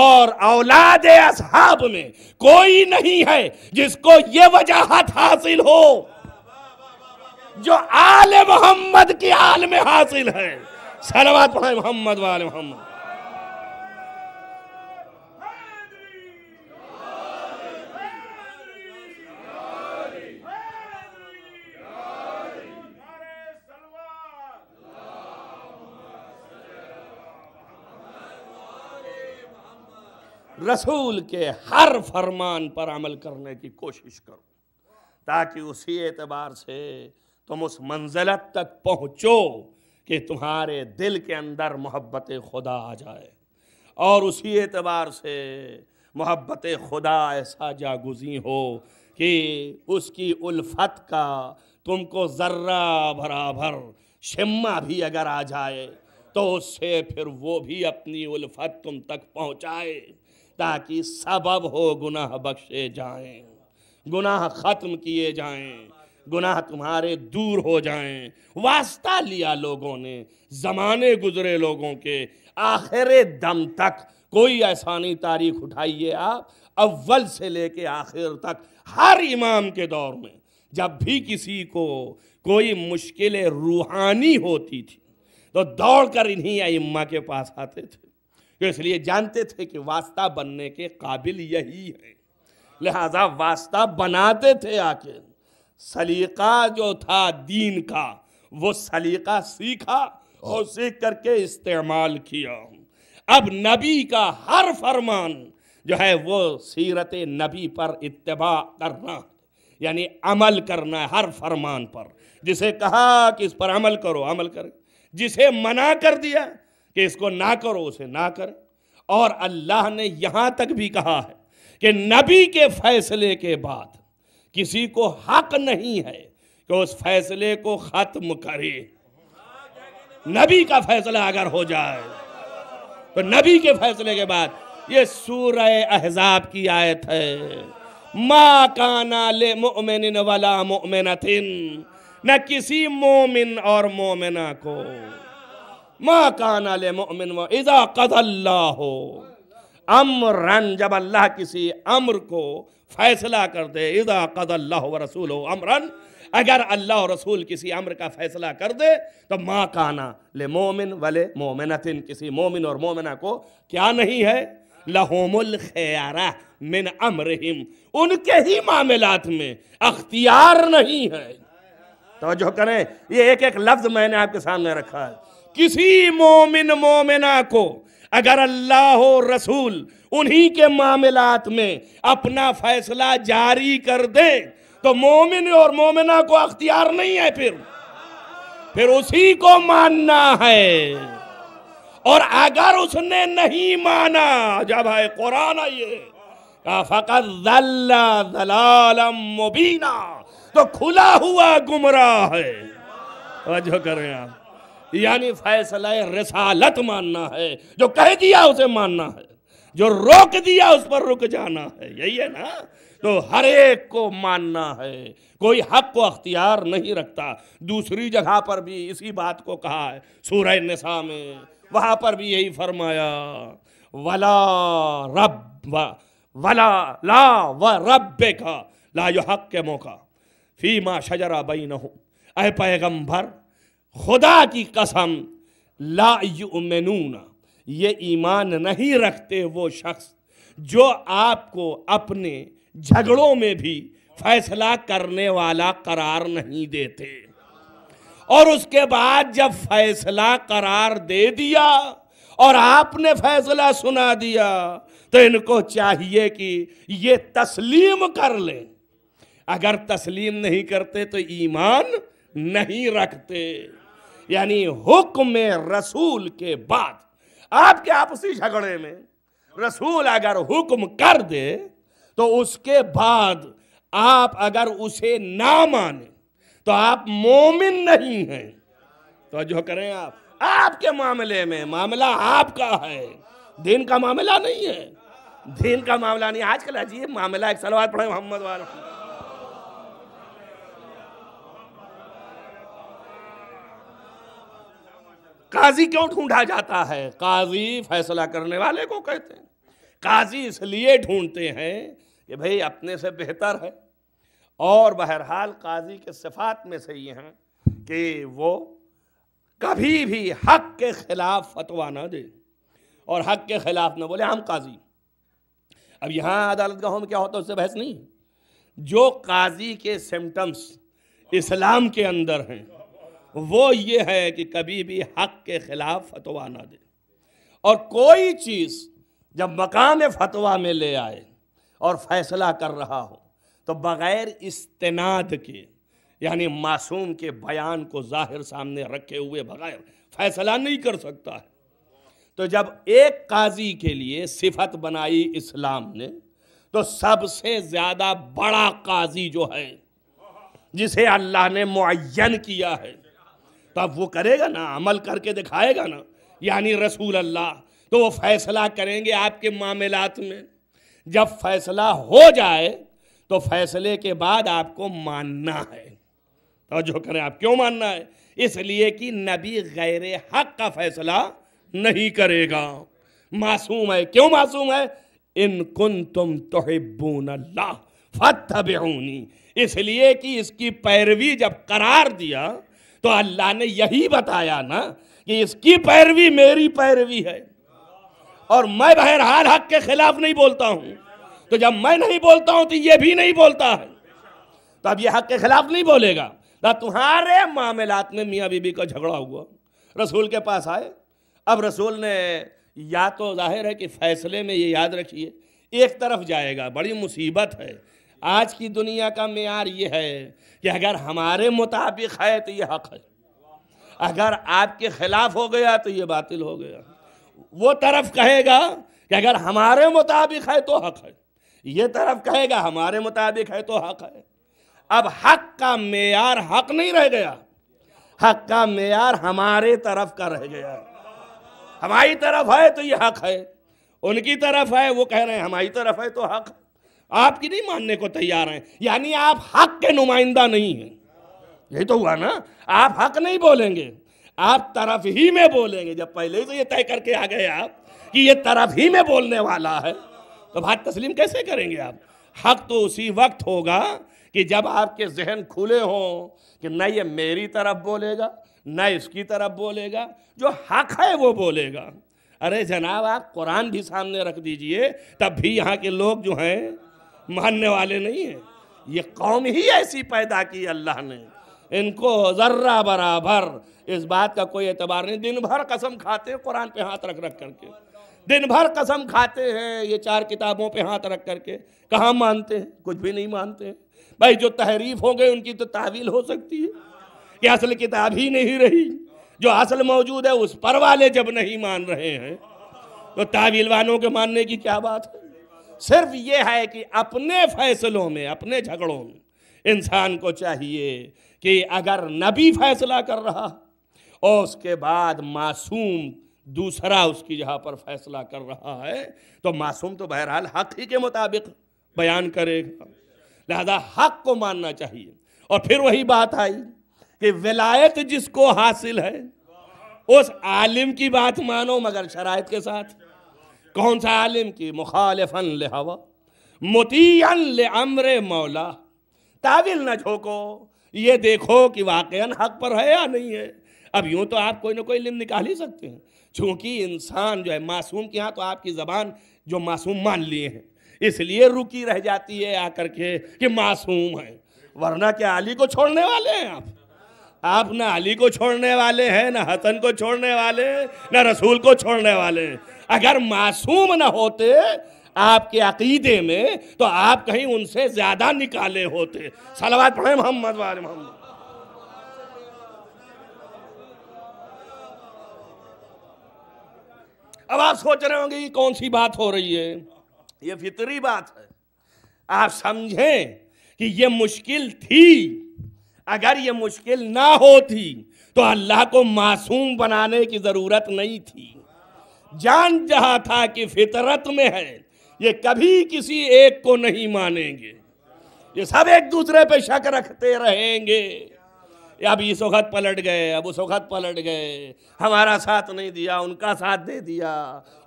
और औलाद असहाब में कोई नहीं है जिसको ये वजाहत हासिल हो जो आल मोहम्मद की आल में हासिल है सलवात पढ़ाए मोहम्मद वाले मोहम्मद रसूल के हर फरमान पर अमल करने की कोशिश करो ताकि उसी एतबार से तुम उस मंजिलत तक पहुँचो कि तुम्हारे दिल के अंदर मोहब्बत खुदा आ जाए और उसी एतबार से मोहब्बत खुदा ऐसा जागुजी हो कि उसकी उल्फत का तुमको ज़र्रा बराबर शिम्मा भी अगर आ जाए तो उससे फिर वो भी अपनी उल्फत तुम तक पहुँचाए ताकि सबब हो गुनाह बख्शे जाएं गुनाह ख़त्म किए जाएं गुनाह तुम्हारे दूर हो जाएं वास्ता लिया लोगों ने ज़माने गुजरे लोगों के आखिर दम तक कोई ऐसानी तारीख उठाइए आप अव्वल से लेके आखिर तक हर इमाम के दौर में जब भी किसी को कोई मुश्किल रूहानी होती थी तो दौड़ कर इन्हीं अम्मा के पास आते थे तो इसलिए जानते थे कि वास्ता बनने के काबिल यही है लिहाजा वास्ता बनाते थे आखिर सलीका जो था दीन का वो सलीका सीखा और सीख करके इस्तेमाल किया अब नबी का हर फरमान जो है वो सीरत नबी पर इतबा करना यानी अमल करना है हर फरमान पर जिसे कहा कि इस पर अमल करो अमल करो जिसे मना कर दिया कि इसको ना करो उसे ना करें और अल्लाह ने यहां तक भी कहा है कि नबी के फैसले के बाद किसी को हक नहीं है कि उस फैसले को ख़त्म करे नबी का फैसला अगर हो जाए तो नबी के फैसले के बाद ये सूरह अहजाब की आयत है मा काना ले मोमिन वाला मोमिन न किसी मोमिन और मोमिना को माँ ले मोमिन इज़ा कदल्ला हो अमरन जब अल्लाह किसी अम्र को फैसला कर दे इज़ा कदल्लाह व रसूल हो अमरन अगर अल्लाह और रसूल किसी अम्र का फैसला कर दे तो माँ काना ले मोमिन वले मोमिनतिन किसी मोमिन और मोमिना को क्या नहीं है लहोमुल खयारा मिन अमरहिम उनके ही मामलात में अख्तियार नहीं है तो जो करें ये एक एक लफ्ज़ मैंने आपके सामने रखा है किसी मोमिन मोमिना को अगर अल्लाह हो रसूल उन्हीं के मामलात में अपना फैसला जारी कर दे तो मोमिन और मोमिना को अख्तियार नहीं है फिर फिर उसी को मानना है और अगर उसने नहीं माना जब है कुरान ये फकत दलालम मुबीना तो खुला हुआ गुमराह है वजह करें आप यानी फैसला रसालत मानना है जो कह दिया उसे मानना है जो रोक दिया उस पर रुक जाना है यही है ना तो हर एक को मानना है कोई हक को अख्तियार नहीं रखता दूसरी जगह पर भी इसी बात को कहा है सूरह नसा में वहां पर भी यही फरमाया वला रब वला ला व रब का ला यो हक के मौका फी मा शजरा बई न हो अः पैगम्बर खुदा की कसम लाउमनून ये ईमान नहीं रखते वो शख्स जो आपको अपने झगड़ों में भी फैसला करने वाला करार नहीं देते और उसके बाद जब फैसला करार दे दिया और आपने फैसला सुना दिया तो इनको चाहिए कि ये तस्लीम कर लें अगर तस्लीम नहीं करते तो ईमान नहीं रखते यानी हुक्म रसूल के बाद आपके आपसी झगड़े में रसूल अगर हुक्म कर दे तो उसके बाद आप अगर उसे ना माने तो आप मोमिन नहीं हैं तो जो करें आप आपके मामले में मामला आपका है दिन का मामला नहीं है दिन का मामला नहीं आजकल अजीब मामला एक सलवार पढ़े मोहम्मद वाला काजी क्यों ढूंढा जाता है काजी फैसला करने वाले को कहते हैं काजी इसलिए ढूंढते हैं कि भाई अपने से बेहतर है और बहरहाल काजी के सिफात में से ये हैं कि वो कभी भी हक के खिलाफ फतवा ना दे और हक के खिलाफ ना बोले हम काजी अब यहाँ अदालत गाहों में क्या होता है उससे बहस नहीं जो काजी के सिम्टम्स इस्लाम के अंदर हैं वो ये है कि कभी भी हक के ख़िलाफ़ फतवा ना दे और कोई चीज़ जब मकाम फतवा में ले आए और फैसला कर रहा हो तो बग़ैर इस्तनाद के यानी मासूम के बयान को ज़ाहिर सामने रखे हुए बग़ैर फैसला नहीं कर सकता है तो जब एक काजी के लिए सिफत बनाई इस्लाम ने तो सबसे ज़्यादा बड़ा काजी जो है जिसे अल्लाह ने मुन किया है तो अब वो करेगा ना अमल करके दिखाएगा ना यानी रसूल अल्लाह तो वो फैसला करेंगे आपके मामलात में जब फैसला हो जाए तो फैसले के बाद आपको मानना है तो जो करें आप क्यों मानना है इसलिए कि नबी गैर हक का फैसला नहीं करेगा मासूम है क्यों मासूम है इन कुन तुम तोहबून अल्लाह फतबनी इसलिए कि इसकी पैरवी जब करार दिया तो अल्लाह ने यही बताया ना कि इसकी पैरवी मेरी पैरवी है और मैं बहरहाल हक के खिलाफ नहीं बोलता हूँ तो जब मैं नहीं बोलता हूँ तो ये भी नहीं बोलता है तो अब ये हक के खिलाफ नहीं बोलेगा ना तो तुम्हारे मामलात में मियाँ बीबी का झगड़ा हुआ रसूल के पास आए अब रसूल ने या तो जाहिर है कि फैसले में ये याद रखिए एक तरफ जाएगा बड़ी मुसीबत है आज की दुनिया का मैार ये है कि अगर हमारे मुताबिक है तो ये हक है अगर आपके खिलाफ हो गया तो ये बातिल हो गया वो तरफ कहेगा कि अगर हमारे मुताबिक है तो हक है ये तरफ कहेगा हमारे मुताबिक है तो हक है अब हक का मैार हक नहीं रह गया हक का मैार हमारे तरफ का रह गया हमारी तरफ है तो ये हक है उनकी तरफ है वो कह रहे हैं हमारी तरफ है तो हक है आपकी नहीं मानने को तैयार हैं यानी आप हक के नुमाइंदा नहीं हैं यही तो हुआ ना आप हक नहीं बोलेंगे आप तरफ ही में बोलेंगे जब पहले ही तो ये तय करके आ गए आप कि ये तरफ ही में बोलने वाला है तो बात तस्लीम कैसे करेंगे आप हक तो उसी वक्त होगा कि जब आपके जहन खुले हों कि न ये मेरी तरफ बोलेगा न इसकी तरफ बोलेगा जो हक है वो बोलेगा अरे जनाब आप कुरान भी सामने रख दीजिए तब भी यहाँ के लोग जो हैं मानने वाले नहीं हैं ये कौम ही ऐसी पैदा की अल्लाह ने इनको ज़र्रा बराबर इस बात का कोई एतबार नहीं दिन भर कसम खाते हैं कुरान पे हाथ रख रख करके दिन भर कसम खाते हैं ये चार किताबों पे हाथ रख करके कहाँ मानते हैं कुछ भी नहीं मानते हैं भाई जो तहरीफ हो गए उनकी तो तावील हो सकती है कि असल किताब ही नहीं रही जो असल मौजूद है उस पर वाले जब नहीं मान रहे हैं तो तावील वालों के मानने की क्या बात है सिर्फ ये है कि अपने फैसलों में अपने झगड़ों में इंसान को चाहिए कि अगर नबी फैसला कर रहा और उसके बाद मासूम दूसरा उसकी जहाँ पर फैसला कर रहा है तो मासूम तो बहरहाल हक ही के मुताबिक बयान करेगा लिहाजा हक को मानना चाहिए और फिर वही बात आई कि विलायत जिसको हासिल है उस आलिम की बात मानो मगर शरात के साथ कौन सा आलिम की मुखालफन ले हवा मुतीन ले अमर मौला ताविल न झोंको ये देखो कि वाकया हक पर है या नहीं है अब यूँ तो आप कोई ना कोई इलम निकाल ही सकते हैं चूँकि इंसान जो है मासूम के यहाँ तो आपकी ज़बान जो मासूम मान लिए हैं इसलिए रुकी रह जाती है आकर के कि मासूम है वरना क्या अली को छोड़ने वाले हैं आप आप ना अली को छोड़ने वाले हैं ना हसन को छोड़ने वाले ना रसूल को छोड़ने वाले अगर मासूम ना होते आपके अकीदे में तो आप कहीं उनसे ज्यादा निकाले होते सलावाद पढ़े मोहम्मद वाले मोहम्मद अब आप सोच रहे होंगे कौन सी बात हो रही है ये फितरी बात है आप समझें कि ये मुश्किल थी अगर ये मुश्किल ना होती तो अल्लाह को मासूम बनाने की ज़रूरत नहीं थी जान जहा था कि फितरत में है ये कभी किसी एक को नहीं मानेंगे ये सब एक दूसरे पे शक रखते रहेंगे अब इस वक्त पलट गए अब उस वक्त पलट गए हमारा साथ नहीं दिया उनका साथ दे दिया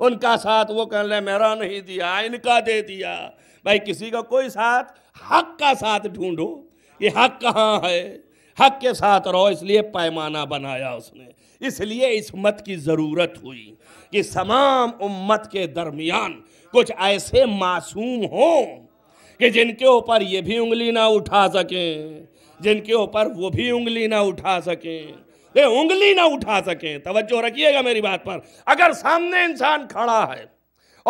उनका साथ वो कह ले मेरा नहीं दिया इनका दे दिया भाई किसी का कोई साथ हक का साथ ढूंढो ये हक कहाँ है हक के साथ रहो इसलिए पैमाना बनाया उसने इसलिए इस मत की ज़रूरत हुई कि तमाम उम्मत के दरमियान कुछ ऐसे मासूम हों कि जिनके ऊपर ये भी उंगली ना उठा सकें जिनके ऊपर वो भी उंगली ना उठा सकें वे उंगली ना उठा सकें तवज्जो रखिएगा मेरी बात पर अगर सामने इंसान खड़ा है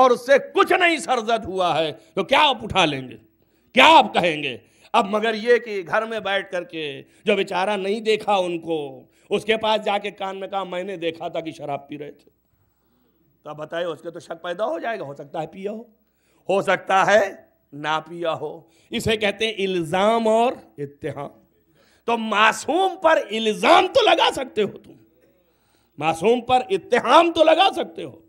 और उससे कुछ नहीं सरजद हुआ है तो क्या आप उठा लेंगे क्या आप कहेंगे अब मगर ये कि घर में बैठ करके जो बेचारा नहीं देखा उनको उसके पास जाके कान में कहा मैंने देखा था कि शराब पी रहे थे तो आप बताइए उसके तो शक पैदा हो जाएगा हो सकता है पिया हो हो सकता है ना पिया हो इसे कहते हैं इल्ज़ाम और इत्तेहाम तो मासूम पर इल्ज़ाम तो लगा सकते हो तुम मासूम पर इत्तेहाम तो लगा सकते हो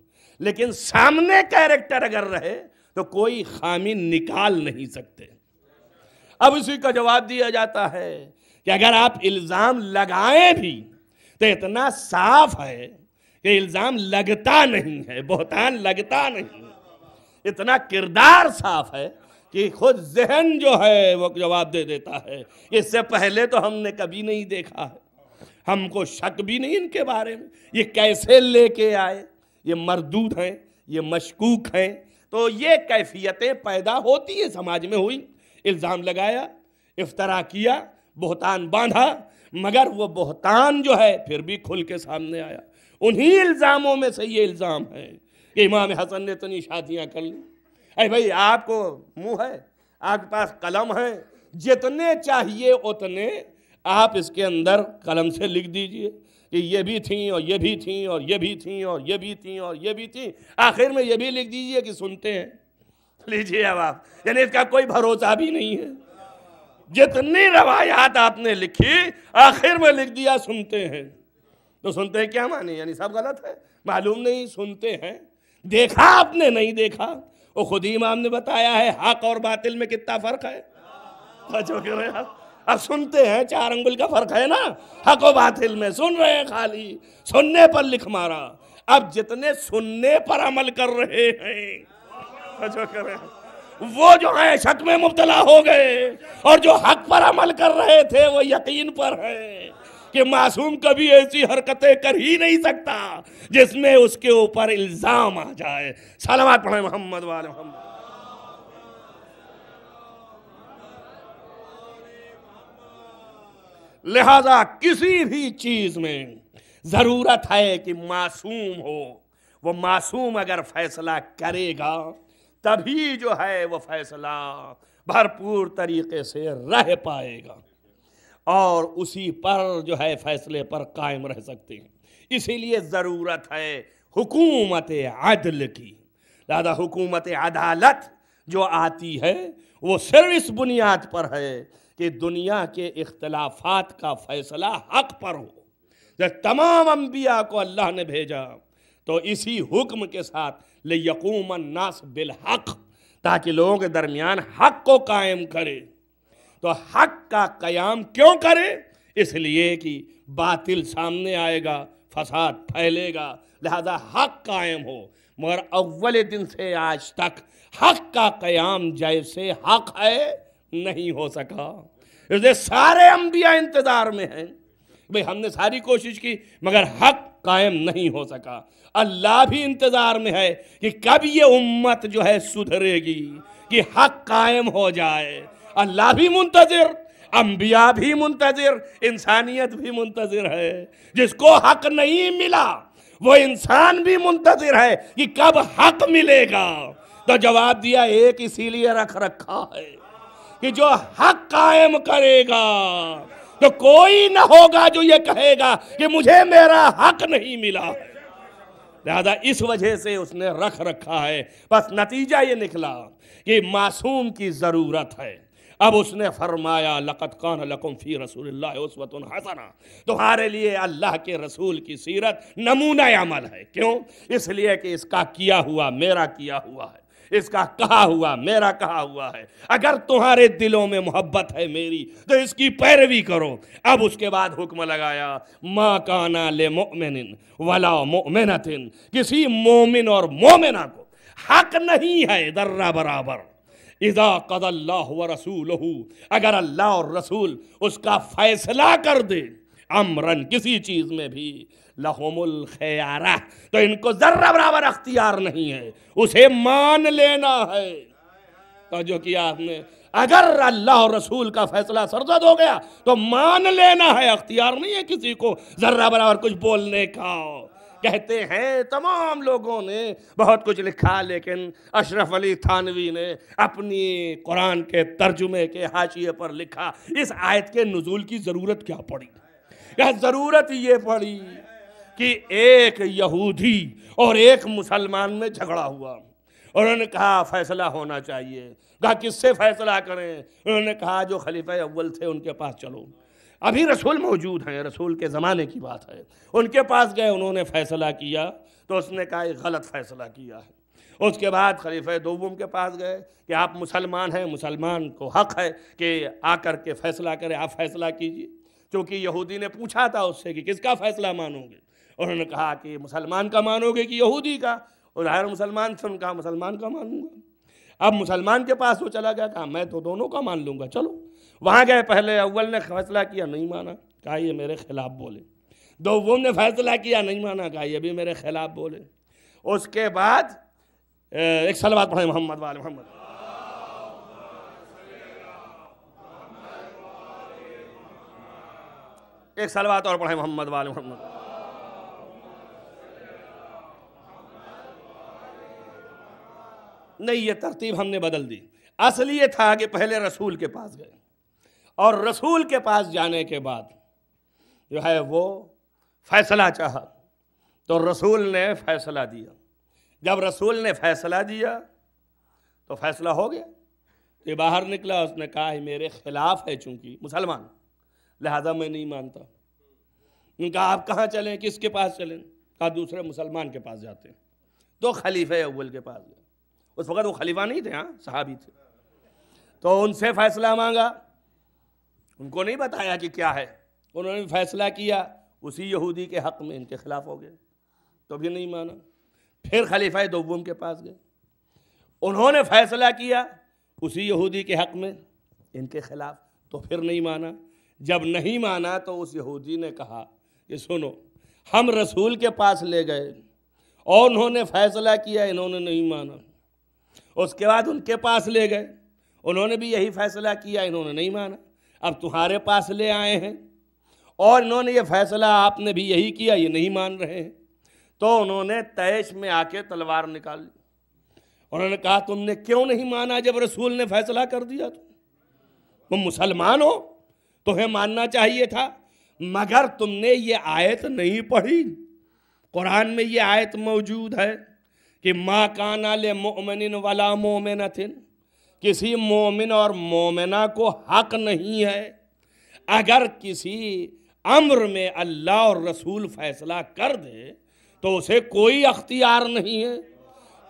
लेकिन सामने कैरेक्टर अगर रहे तो कोई खामी निकाल नहीं सकते अब इसी का जवाब दिया जाता है कि अगर आप इल्ज़ाम लगाएं भी तो इतना साफ है कि इल्ज़ाम लगता नहीं है बहुतान लगता नहीं है इतना किरदार साफ है कि खुद जहन जो है वो जवाब दे देता है इससे पहले तो हमने कभी नहीं देखा है हमको शक भी नहीं इनके बारे में ये कैसे लेके आए ये मरदूद हैं ये मशकूक हैं तो ये कैफियतें पैदा होती है समाज में हुई इल्ज़ाम लगाया इफ्तरा किया बहतान बांधा मगर वो बहतान जो है फिर भी खुल के सामने आया उन्हीं इल्ज़ामों में से ये इल्ज़ाम है कि इमाम हसन ने तो नहीं शादियाँ कर ली अरे भाई आपको मुँह है आपके पास कलम है जितने चाहिए उतने आप इसके अंदर कलम से लिख दीजिए कि ये भी थी और ये भी थी और ये भी थी और ये भी थी और ये भी थी आखिर में ये भी लिख दीजिए कि सुनते हैं लीजिए अब आप यानी इसका कोई भरोसा भी नहीं है जितनी रवायात आपने लिखी आखिर में लिख दिया सुनते हैं तो सुनते हैं क्या माने यानी सब गलत है मालूम नहीं सुनते हैं देखा आपने नहीं देखा वो खुद ही इमाम ने बताया है हक और बातिल में कितना फ़र्क है हाँ, आप अब सुनते हैं चार अंगुल का फ़र्क है ना हक और बातिल में सुन रहे हैं खाली सुनने पर लिख मारा अब जितने सुनने पर अमल कर रहे हैं हाँ, जो कर रहे हैं वो जो है शक में मुबतला हो गए और जो हक पर अमल कर रहे थे वो यकीन पर है कि मासूम कभी ऐसी हरकतें कर ही नहीं सकता जिसमें उसके ऊपर इल्ज़ाम आ जाए सलामत पढ़े मोहम्मद वाले मोहम्मद लिहाजा किसी भी चीज़ में ज़रूरत है कि मासूम हो वो मासूम अगर फैसला करेगा तभी जो है वो फैसला भरपूर तरीके से रह पाएगा और उसी पर जो है फैसले पर कायम रह सकते हैं इसीलिए ज़रूरत है हुकूमत अदल की लादा हुकूमत अदालत जो आती है वो सिर्फ इस बुनियाद पर है कि दुनिया के इख्तलाफात का फैसला हक पर हो जब तमाम अम्बिया को अल्लाह ने भेजा तो इसी हुक्म के साथ ले यकूमन नास बिल हक ताकि लोगों के दरमियान हक को कायम करे तो हक का कयाम क्यों करे इसलिए कि बातिल सामने आएगा फसाद फैलेगा लिहाजा हक कायम हो मगर अव्वल दिन से आज तक हक का कयाम जैसे हक है नहीं हो सका इसलिए सारे अम्बिया इंतज़ार में हैं भाई हमने सारी कोशिश की मगर हक कायम नहीं हो सका अल्लाह भी इंतज़ार में है कि कब ये उम्मत जो है सुधरेगी कि हक कायम हो जाए अल्लाह भी मुंतजर अम्बिया भी मुंतजर इंसानियत भी मुंतजर है जिसको हक नहीं मिला वो इंसान भी मुंतजर है कि कब हक मिलेगा तो जवाब दिया एक इसीलिए रख रखा है कि जो हक कायम करेगा तो कोई ना होगा जो ये कहेगा कि मुझे मेरा हक नहीं मिला लिहाजा इस वजह से उसने रख रखा है बस नतीजा ये निकला कि मासूम की ज़रूरत है अब उसने फरमाया लक़त कान लकुम फ़ी रसूल हसना तुम्हारे लिए अल्लाह के रसूल की सीरत नमूना अमल है क्यों इसलिए कि इसका किया हुआ मेरा किया हुआ है इसका कहा हुआ मेरा कहा हुआ है अगर तुम्हारे दिलों में मोहब्बत है मेरी तो इसकी पैरवी करो अब उसके बाद हुक्म लगाया माँ काना ले मोमिन वाला मोमिन किसी मोमिन और मोमिना को हक नहीं है दर्रा बराबर इज़ा व रसूल अगर अल्लाह और रसूल उसका फ़ैसला कर दे अमरन किसी चीज़ में भी लहमुल खयारा तो इनको ज़र्रा बराबर अख्तियार नहीं है उसे मान लेना है तो जो कि आपने अगर अल्लाह और रसूल का फैसला सरजद हो गया तो मान लेना है अख्तियार नहीं है किसी को ज़र्रा बराबर कुछ बोलने का कहते हैं तमाम लोगों ने बहुत कुछ लिखा लेकिन अशरफ अली थानवी ने अपनी कुरान के तर्जुमे के हाशिए पर लिखा इस आयत के नजूल की ज़रूरत क्या पड़ी या ज़रूरत ये पड़ी कि एक यहूदी और एक मुसलमान में झगड़ा हुआ उन्होंने कहा फैसला होना चाहिए कहा किससे फैसला करें उन्होंने कहा जो खलीफा अव्वल थे उनके पास चलो अभी रसूल मौजूद हैं रसूल के ज़माने की बात है उनके पास गए उन्होंने फ़ैसला किया तो उसने कहा गलत फ़ैसला किया है उसके बाद खलीफे दोबुम के पास गए कि आप मुसलमान हैं मुसलमान को हक़ है कि आकर के फ़ैसला करें आप फ़ैसला कीजिए क्योंकि यहूदी ने पूछा था उससे कि किसका फ़ैसला मानोगे उन्होंने कहा कि मुसलमान का मानोगे कि यहूदी का उदाहरण मुसलमान से उनका मुसलमान का मानूंगा अब मुसलमान के पास वो चला गया कहा मैं तो दोनों का मान लूँगा चलो वहाँ गए पहले अव्वल ने फैसला किया नहीं माना कहा ये मेरे खिलाफ बोले वो ने फैसला किया नहीं माना कहा ये भी मेरे खिलाफ बोले उसके बाद एक सलवा पढ़े मोहम्मद वाले मोहम्मद एक सलवा और पढ़े मोहम्मद वाले मोहम्मद नहीं ये तरतीब हमने बदल दी असल ये था कि पहले रसूल के पास गए और रसूल के पास जाने के बाद जो है वो फैसला चाहा तो रसूल ने फैसला दिया जब रसूल ने फैसला दिया तो फैसला हो गया ये बाहर निकला उसने कहा है मेरे खिलाफ है चूंकि मुसलमान लिहाजा मैं नहीं मानता उनका आप कहाँ चलें किसके पास चलें कहा दूसरे मुसलमान के पास जाते हैं तो खलीफे अव्वल के पास गए उस वक़्त वो खलीफा नहीं थे हाँ साहबी थे तो उनसे फैसला मांगा उनको नहीं बताया कि क्या है उन्होंने फैसला किया उसी यहूदी के हक़ में इनके खिलाफ हो गए तो भी नहीं माना फिर खलीफा दोम के पास गए उन्होंने फैसला किया उसी यहूदी के हक़ में इनके खिलाफ तो फिर नहीं माना जब नहीं माना तो उस यहूदी ने कहा कि सुनो हम रसूल के पास ले गए और उन्होंने फैसला किया इन्होंने नहीं माना उसके बाद उनके पास ले गए उन्होंने भी यही फैसला किया इन्होंने नहीं माना अब तुम्हारे पास ले आए हैं और इन्होंने ये फैसला आपने भी यही किया ये नहीं मान रहे हैं तो उन्होंने तयश में आके तलवार निकाल ली उन्होंने कहा तुमने क्यों नहीं माना जब रसूल ने फैसला कर दिया तुम तुम मुसलमान हो तुम्हें मानना चाहिए था मगर तुमने ये आयत नहीं पढ़ी कुरान में ये आयत मौजूद है कि माँ काना ले मोमिन वाला मोमिन थिन किसी मोमिन और मोमिना को हक नहीं है अगर किसी अम्र में अल्लाह और रसूल फैसला कर दे तो उसे कोई अख्तियार नहीं है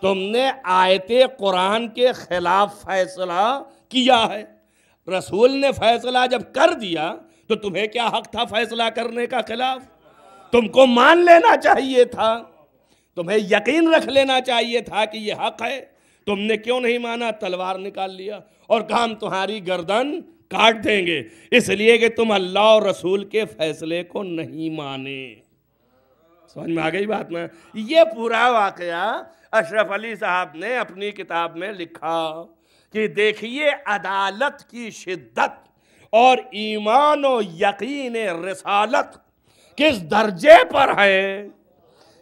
तुमने आयत कुरान के खिलाफ फैसला किया है रसूल ने फैसला जब कर दिया तो तुम्हें क्या हक था फैसला करने का खिलाफ तुमको मान लेना चाहिए था तुम्हें यकीन रख लेना चाहिए था कि यह हक है तुमने क्यों नहीं माना तलवार निकाल लिया और कहा हम तुम्हारी गर्दन काट देंगे इसलिए कि तुम अल्लाह और रसूल के फैसले को नहीं माने समझ में आ गई बात ना ये पूरा वाकया अशरफ अली साहब ने अपनी किताब में लिखा कि देखिए अदालत की शिद्दत और ईमान और यकीन रसालत किस दर्जे पर है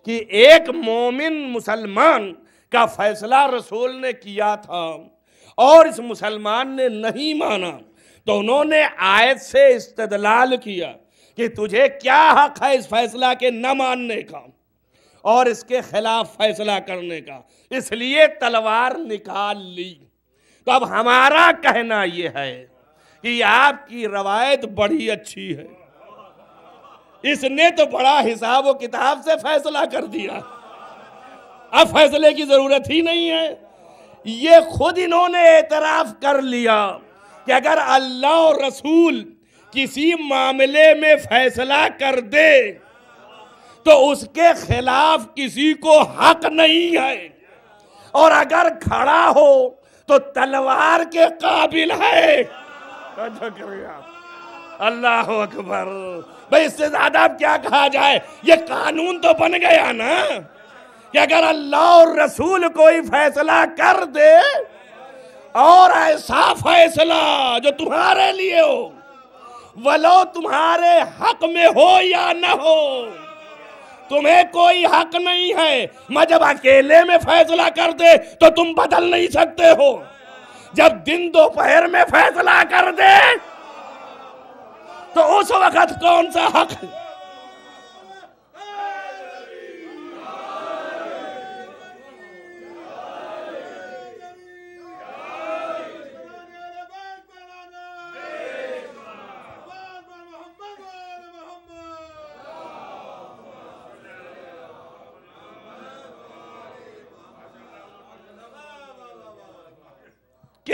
कि एक मोमिन मुसलमान का फैसला रसूल ने किया था और इस मुसलमान ने नहीं माना तो उन्होंने आयत से इस्तदलाल किया कि तुझे क्या हक है इस फैसला के न मानने का और इसके खिलाफ फैसला करने का इसलिए तलवार निकाल ली तो अब हमारा कहना यह है कि आपकी रवायत बड़ी अच्छी है इसने तो बड़ा हिसाब व किताब से फैसला कर दिया अब फैसले की ज़रूरत ही नहीं है ये खुद इन्होंने एतराफ़ कर लिया कि अगर अल्लाह और रसूल किसी मामले में फैसला कर दे तो उसके खिलाफ किसी को हक नहीं है और अगर खड़ा हो तो तलवार के काबिल है अल्लाह अकबर भाई इससे ज्यादा क्या कहा जाए ये कानून तो बन गया ना कि अगर अल्लाह और रसूल कोई फैसला कर दे और ऐसा फैसला जो तुम्हारे लिए हो वलो तुम्हारे हक में हो या न हो तुम्हें कोई हक नहीं है मैं जब अकेले में फैसला कर दे तो तुम बदल नहीं सकते हो जब दिन दोपहर में फैसला कर दे तो उस वक्त कौन सा हक है?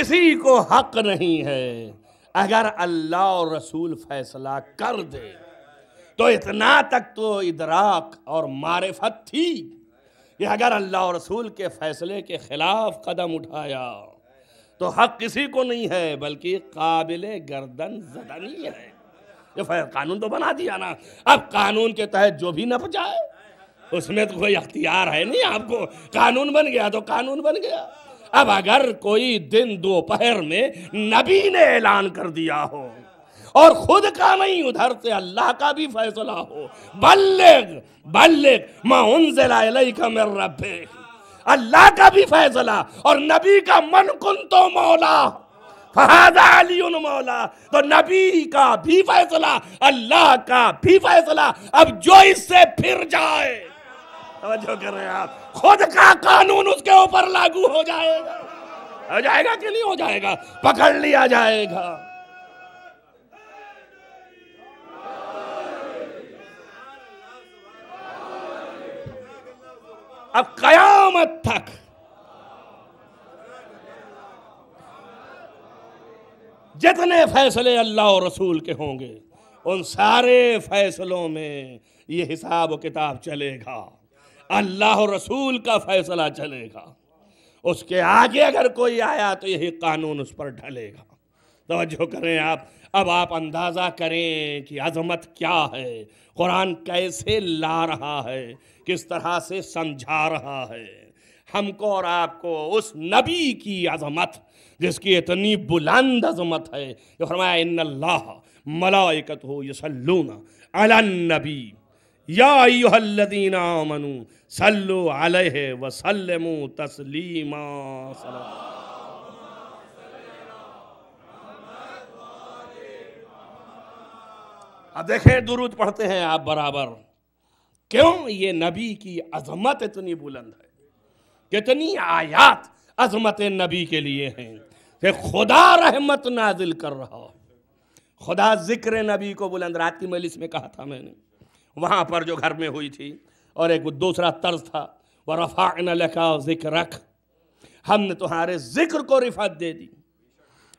किसी को हक नहीं है अगर अल्लाह और रसूल फैसला कर दे तो इतना तक तो इदराक और मारफत थी कि अगर अल्लाह और रसूल के फैसले के ख़िलाफ़ कदम उठाया तो हक किसी को नहीं है बल्कि काबिल गर्दन जदनी है कानून तो बना दिया ना अब कानून के तहत जो भी नप जाए उसमें तो कोई अख्तियार है नहीं आपको कानून बन गया तो कानून बन गया अब अगर कोई दिन दोपहर में नबी ने ऐलान कर दिया हो और खुद का नहीं उधर से अल्लाह का भी फैसला हो बल्लेग बल्लेग मैं का मेर रबे अल्लाह का भी फैसला और नबी का मन कुन तो मौला फहादा अली मौला तो नबी का भी फैसला अल्लाह का भी फैसला अब जो इससे फिर जाए तो कर रहे हैं आप खुद का कानून उसके ऊपर लागू हो जाएगा हो जाएगा कि नहीं हो जाएगा पकड़ लिया जाएगा अब कयामत तक जितने फैसले अल्लाह और रसूल के होंगे उन सारे फैसलों में ये हिसाब किताब चलेगा अल्लाह रसूल का फैसला चलेगा उसके आगे अगर कोई आया तो यही कानून उस पर ढलेगा तोज्जो करें आप अब आप अंदाज़ा करें कि अजमत क्या है कुरान कैसे ला रहा है किस तरह से समझा रहा है हमको और आपको उस नबी की अजमत जिसकी इतनी बुलंद अजमत है जो फरमाया इन अल्लाह मलाइकत हो यसल्लूना अला नबी यादीना मनु सल्लो अलह वसलमु तस्लीमा अब देखें दुरुद पढ़ते हैं आप बराबर क्यों ये नबी की अजमत इतनी बुलंद है कितनी आयात अजमत नबी के लिए हैं कि खुदा रहमत नाजिल कर रहा खुदा जिक्र नबी को बुलंद रात की मलिस में कहा था मैंने वहाँ पर जो घर में हुई थी और एक दूसरा तर्ज था वह रफ़ा लखा जिक्र रख हमने तुम्हारे जिक्र को रिफत दे दी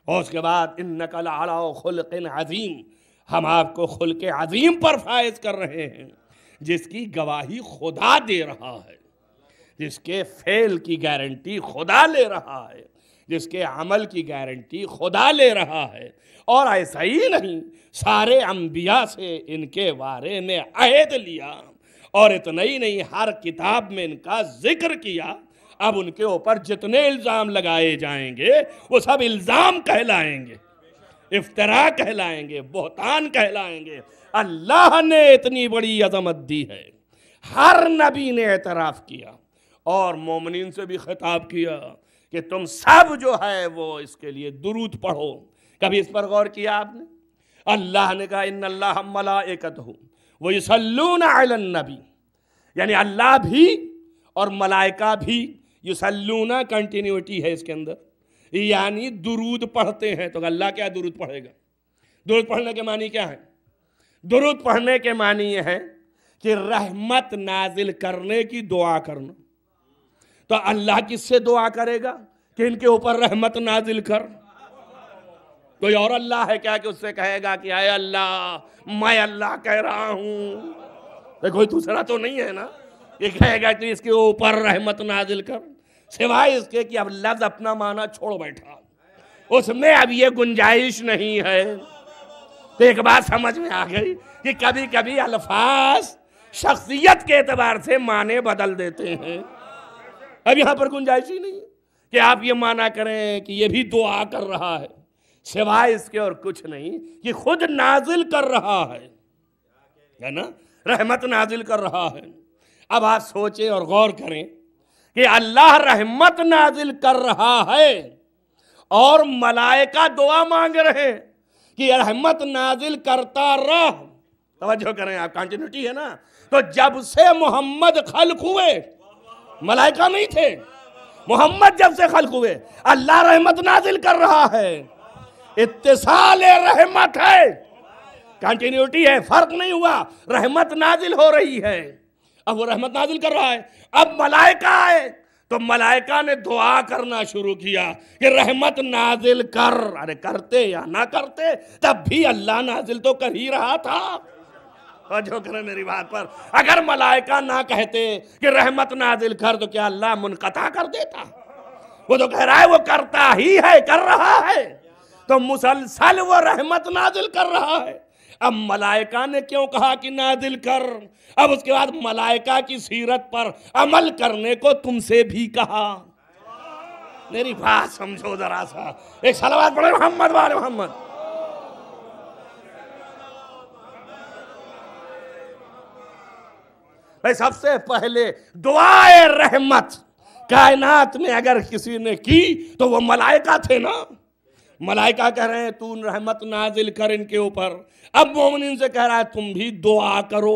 और उसके बाद इन नकल आला खुल अजीम हम आपको खुल के अजीम पर फायज कर रहे हैं जिसकी गवाही खुदा दे रहा है जिसके फेल की गारंटी खुदा ले रहा है जिसके अमल की गारंटी खुदा ले रहा है और ऐसा ही नहीं सारे अम्बिया से इनके बारे में अहद लिया और इतना ही नहीं हर किताब में इनका जिक्र किया अब उनके ऊपर जितने इल्ज़ाम लगाए जाएंगे वो सब इल्ज़ाम कहलाएंगे इफ्तरा कहलाएंगे बोहतान कहलाएंगे अल्लाह ने इतनी बड़ी अजमत दी है हर नबी ने एतराफ़ किया और मोमिन से भी खिताब किया कि तुम सब जो है वो इसके लिए दुरूद पढ़ो कभी इस पर गौर किया आपने अल्लाह ने कहा इन अल्लाह मला एकत हूँ वो यसल्लून नबी यानी अल्लाह भी और मलाइका भी यसल्लूना कंटिन्यूटी है इसके अंदर यानी दुरूद पढ़ते हैं तो अल्लाह क्या दुरूद पढ़ेगा दुरूद पढ़ने के मानी क्या है दुरूद पढ़ने के मानी ये है कि रहमत नाजिल करने की दुआ करना तो अल्लाह किससे दुआ करेगा कि इनके ऊपर रहमत नाजिल कर कोई और अल्लाह है क्या कि उससे कहेगा कि आए अल्लाह मैं अल्लाह कह रहा हूं कोई दूसरा तो नहीं है ना ये कहेगा कि इसके ऊपर रहमत नाजिल कर सिवाय इसके कि अब लफ्ज अपना माना छोड़ बैठा उसमें अब ये गुंजाइश नहीं है तो एक बात समझ में आ गई कि कभी कभी अल्फाज शख्सियत के एतबार से माने बदल देते हैं अब यहां पर गुंजाइश ही नहीं है कि आप ये माना करें कि ये भी दुआ कर रहा है सिवाय इसके और कुछ नहीं ये खुद नाजिल कर रहा है है ना रहमत नाजिल कर रहा है अब आप सोचें और गौर करें कि अल्लाह रहमत नाजिल कर रहा है और मलाइका दुआ मांग रहे हैं कि रहमत नाजिल करता रह तवज्जो करें आप कंटिन्यूटी है ना तो जब से मोहम्मद खल्क हुए मलाइका नहीं थे मोहम्मद जब से खल्क हुए अल्लाह रहमत नाजिल कर रहा है इतसाल रहमत है कंटिन्यूटी है फर्क नहीं हुआ रहमत नाजिल हो रही है अब वो रहमत नाजिल कर रहा है अब मलाइका है तो मलाइका ने दुआ करना शुरू किया कि रहमत नाजिल कर अरे करते या ना करते तब भी अल्लाह नाजिल तो कर ही रहा था तोजो करो मेरी बात पर अगर मलाइका ना कहते कि रहमत नाजिल कर तो क्या अल्लाह मुनकता कर देता वो तो कह रहा है वो करता ही है कर रहा है तो मुसलसल वो रहमत नाजिल कर रहा है अब मलाइका ने क्यों कहा कि नादिल कर अब उसके बाद मलाइका की सीरत पर अमल करने को तुमसे भी कहा मेरी बात समझो जरा सा एक सलवार पढ़े मोहम्मद वाले मोहम्मद भाई सबसे पहले दुआए रहमत कायनात में अगर किसी ने की तो वो मलाइका थे ना मलाइका कह रहे हैं तू रहमत नाजिल कर इनके ऊपर अब मोमिन से कह रहा है तुम भी दुआ करो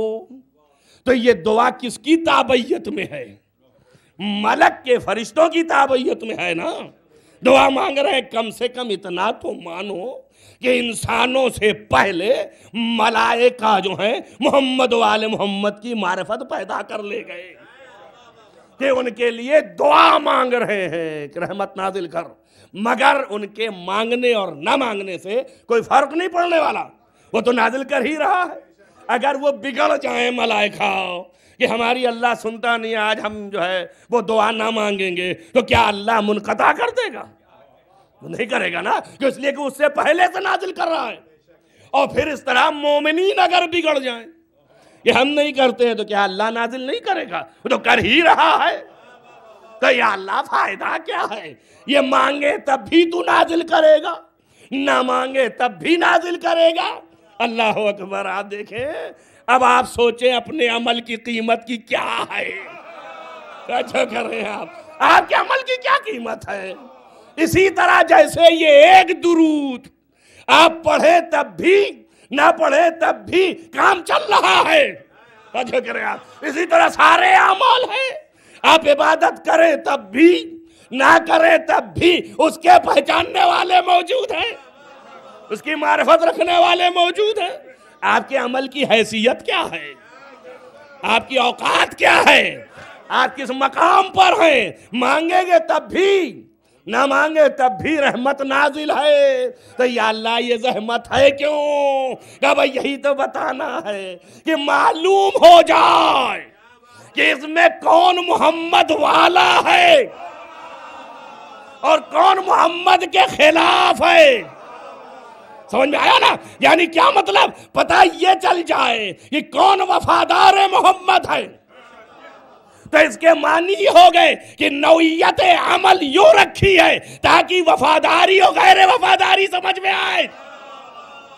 तो ये दुआ किसकी ताबैयत में है मलक के फरिश्तों की ताबैयत में है ना दुआ मांग रहे हैं कम से कम इतना तो मानो कि इंसानों से पहले मलाइका जो है मोहम्मद वाले मोहम्मद की मारफत पैदा कर ले गए कि उनके लिए दुआ मांग रहे हैं कि रहमत नाजिल कर मगर उनके मांगने और ना मांगने से कोई फर्क नहीं पड़ने वाला वो तो नाजिल कर ही रहा है अगर वो बिगड़ जाए मलाइका कि हमारी अल्लाह सुनता नहीं आज हम जो है वो दुआ ना मांगेंगे तो क्या अल्लाह मुनकता कर देगा नहीं करेगा ना क्यों इसलिए कि उससे पहले से नाजिल कर रहा है और फिर इस तरह मोमिनी अगर बिगड़ जाए ये हम नहीं करते हैं तो क्या अल्लाह नाजिल नहीं करेगा वो तो कर ही रहा है तो ये अल्लाह फायदा क्या है ये मांगे तब भी तू नाजिल करेगा ना मांगे तब भी नाजिल करेगा अल्लाह अकबर आप देखे अब आप सोचें अपने अमल की कीमत की क्या है अच्छा कर रहे हैं आप आपके अमल की क्या कीमत है इसी तरह जैसे ये एक दुरूद आप पढ़े तब भी ना पढ़े तब भी काम चल रहा है आप इसी तरह सारे अमल है आप इबादत करें तब भी ना करें तब भी उसके पहचानने वाले मौजूद हैं उसकी मार्फत रखने वाले मौजूद हैं आपके अमल की हैसियत क्या है आपकी औकात क्या है आप किस मकाम पर हैं मांगेंगे तब भी ना मांगे तब भी रहमत नाजिल है तो अल्लाह ये जहमत है क्यों क्या भाई यही तो बताना है कि मालूम हो जाए कि इसमें कौन मोहम्मद वाला है और कौन मोहम्मद के खिलाफ है समझ में आया ना यानी क्या मतलब पता ये चल जाए कि कौन वफादार मोहम्मद है तो इसके मानी हो गए कि नौयत अमल यू रखी है ताकि वफादारी और गैर वफादारी समझ में आए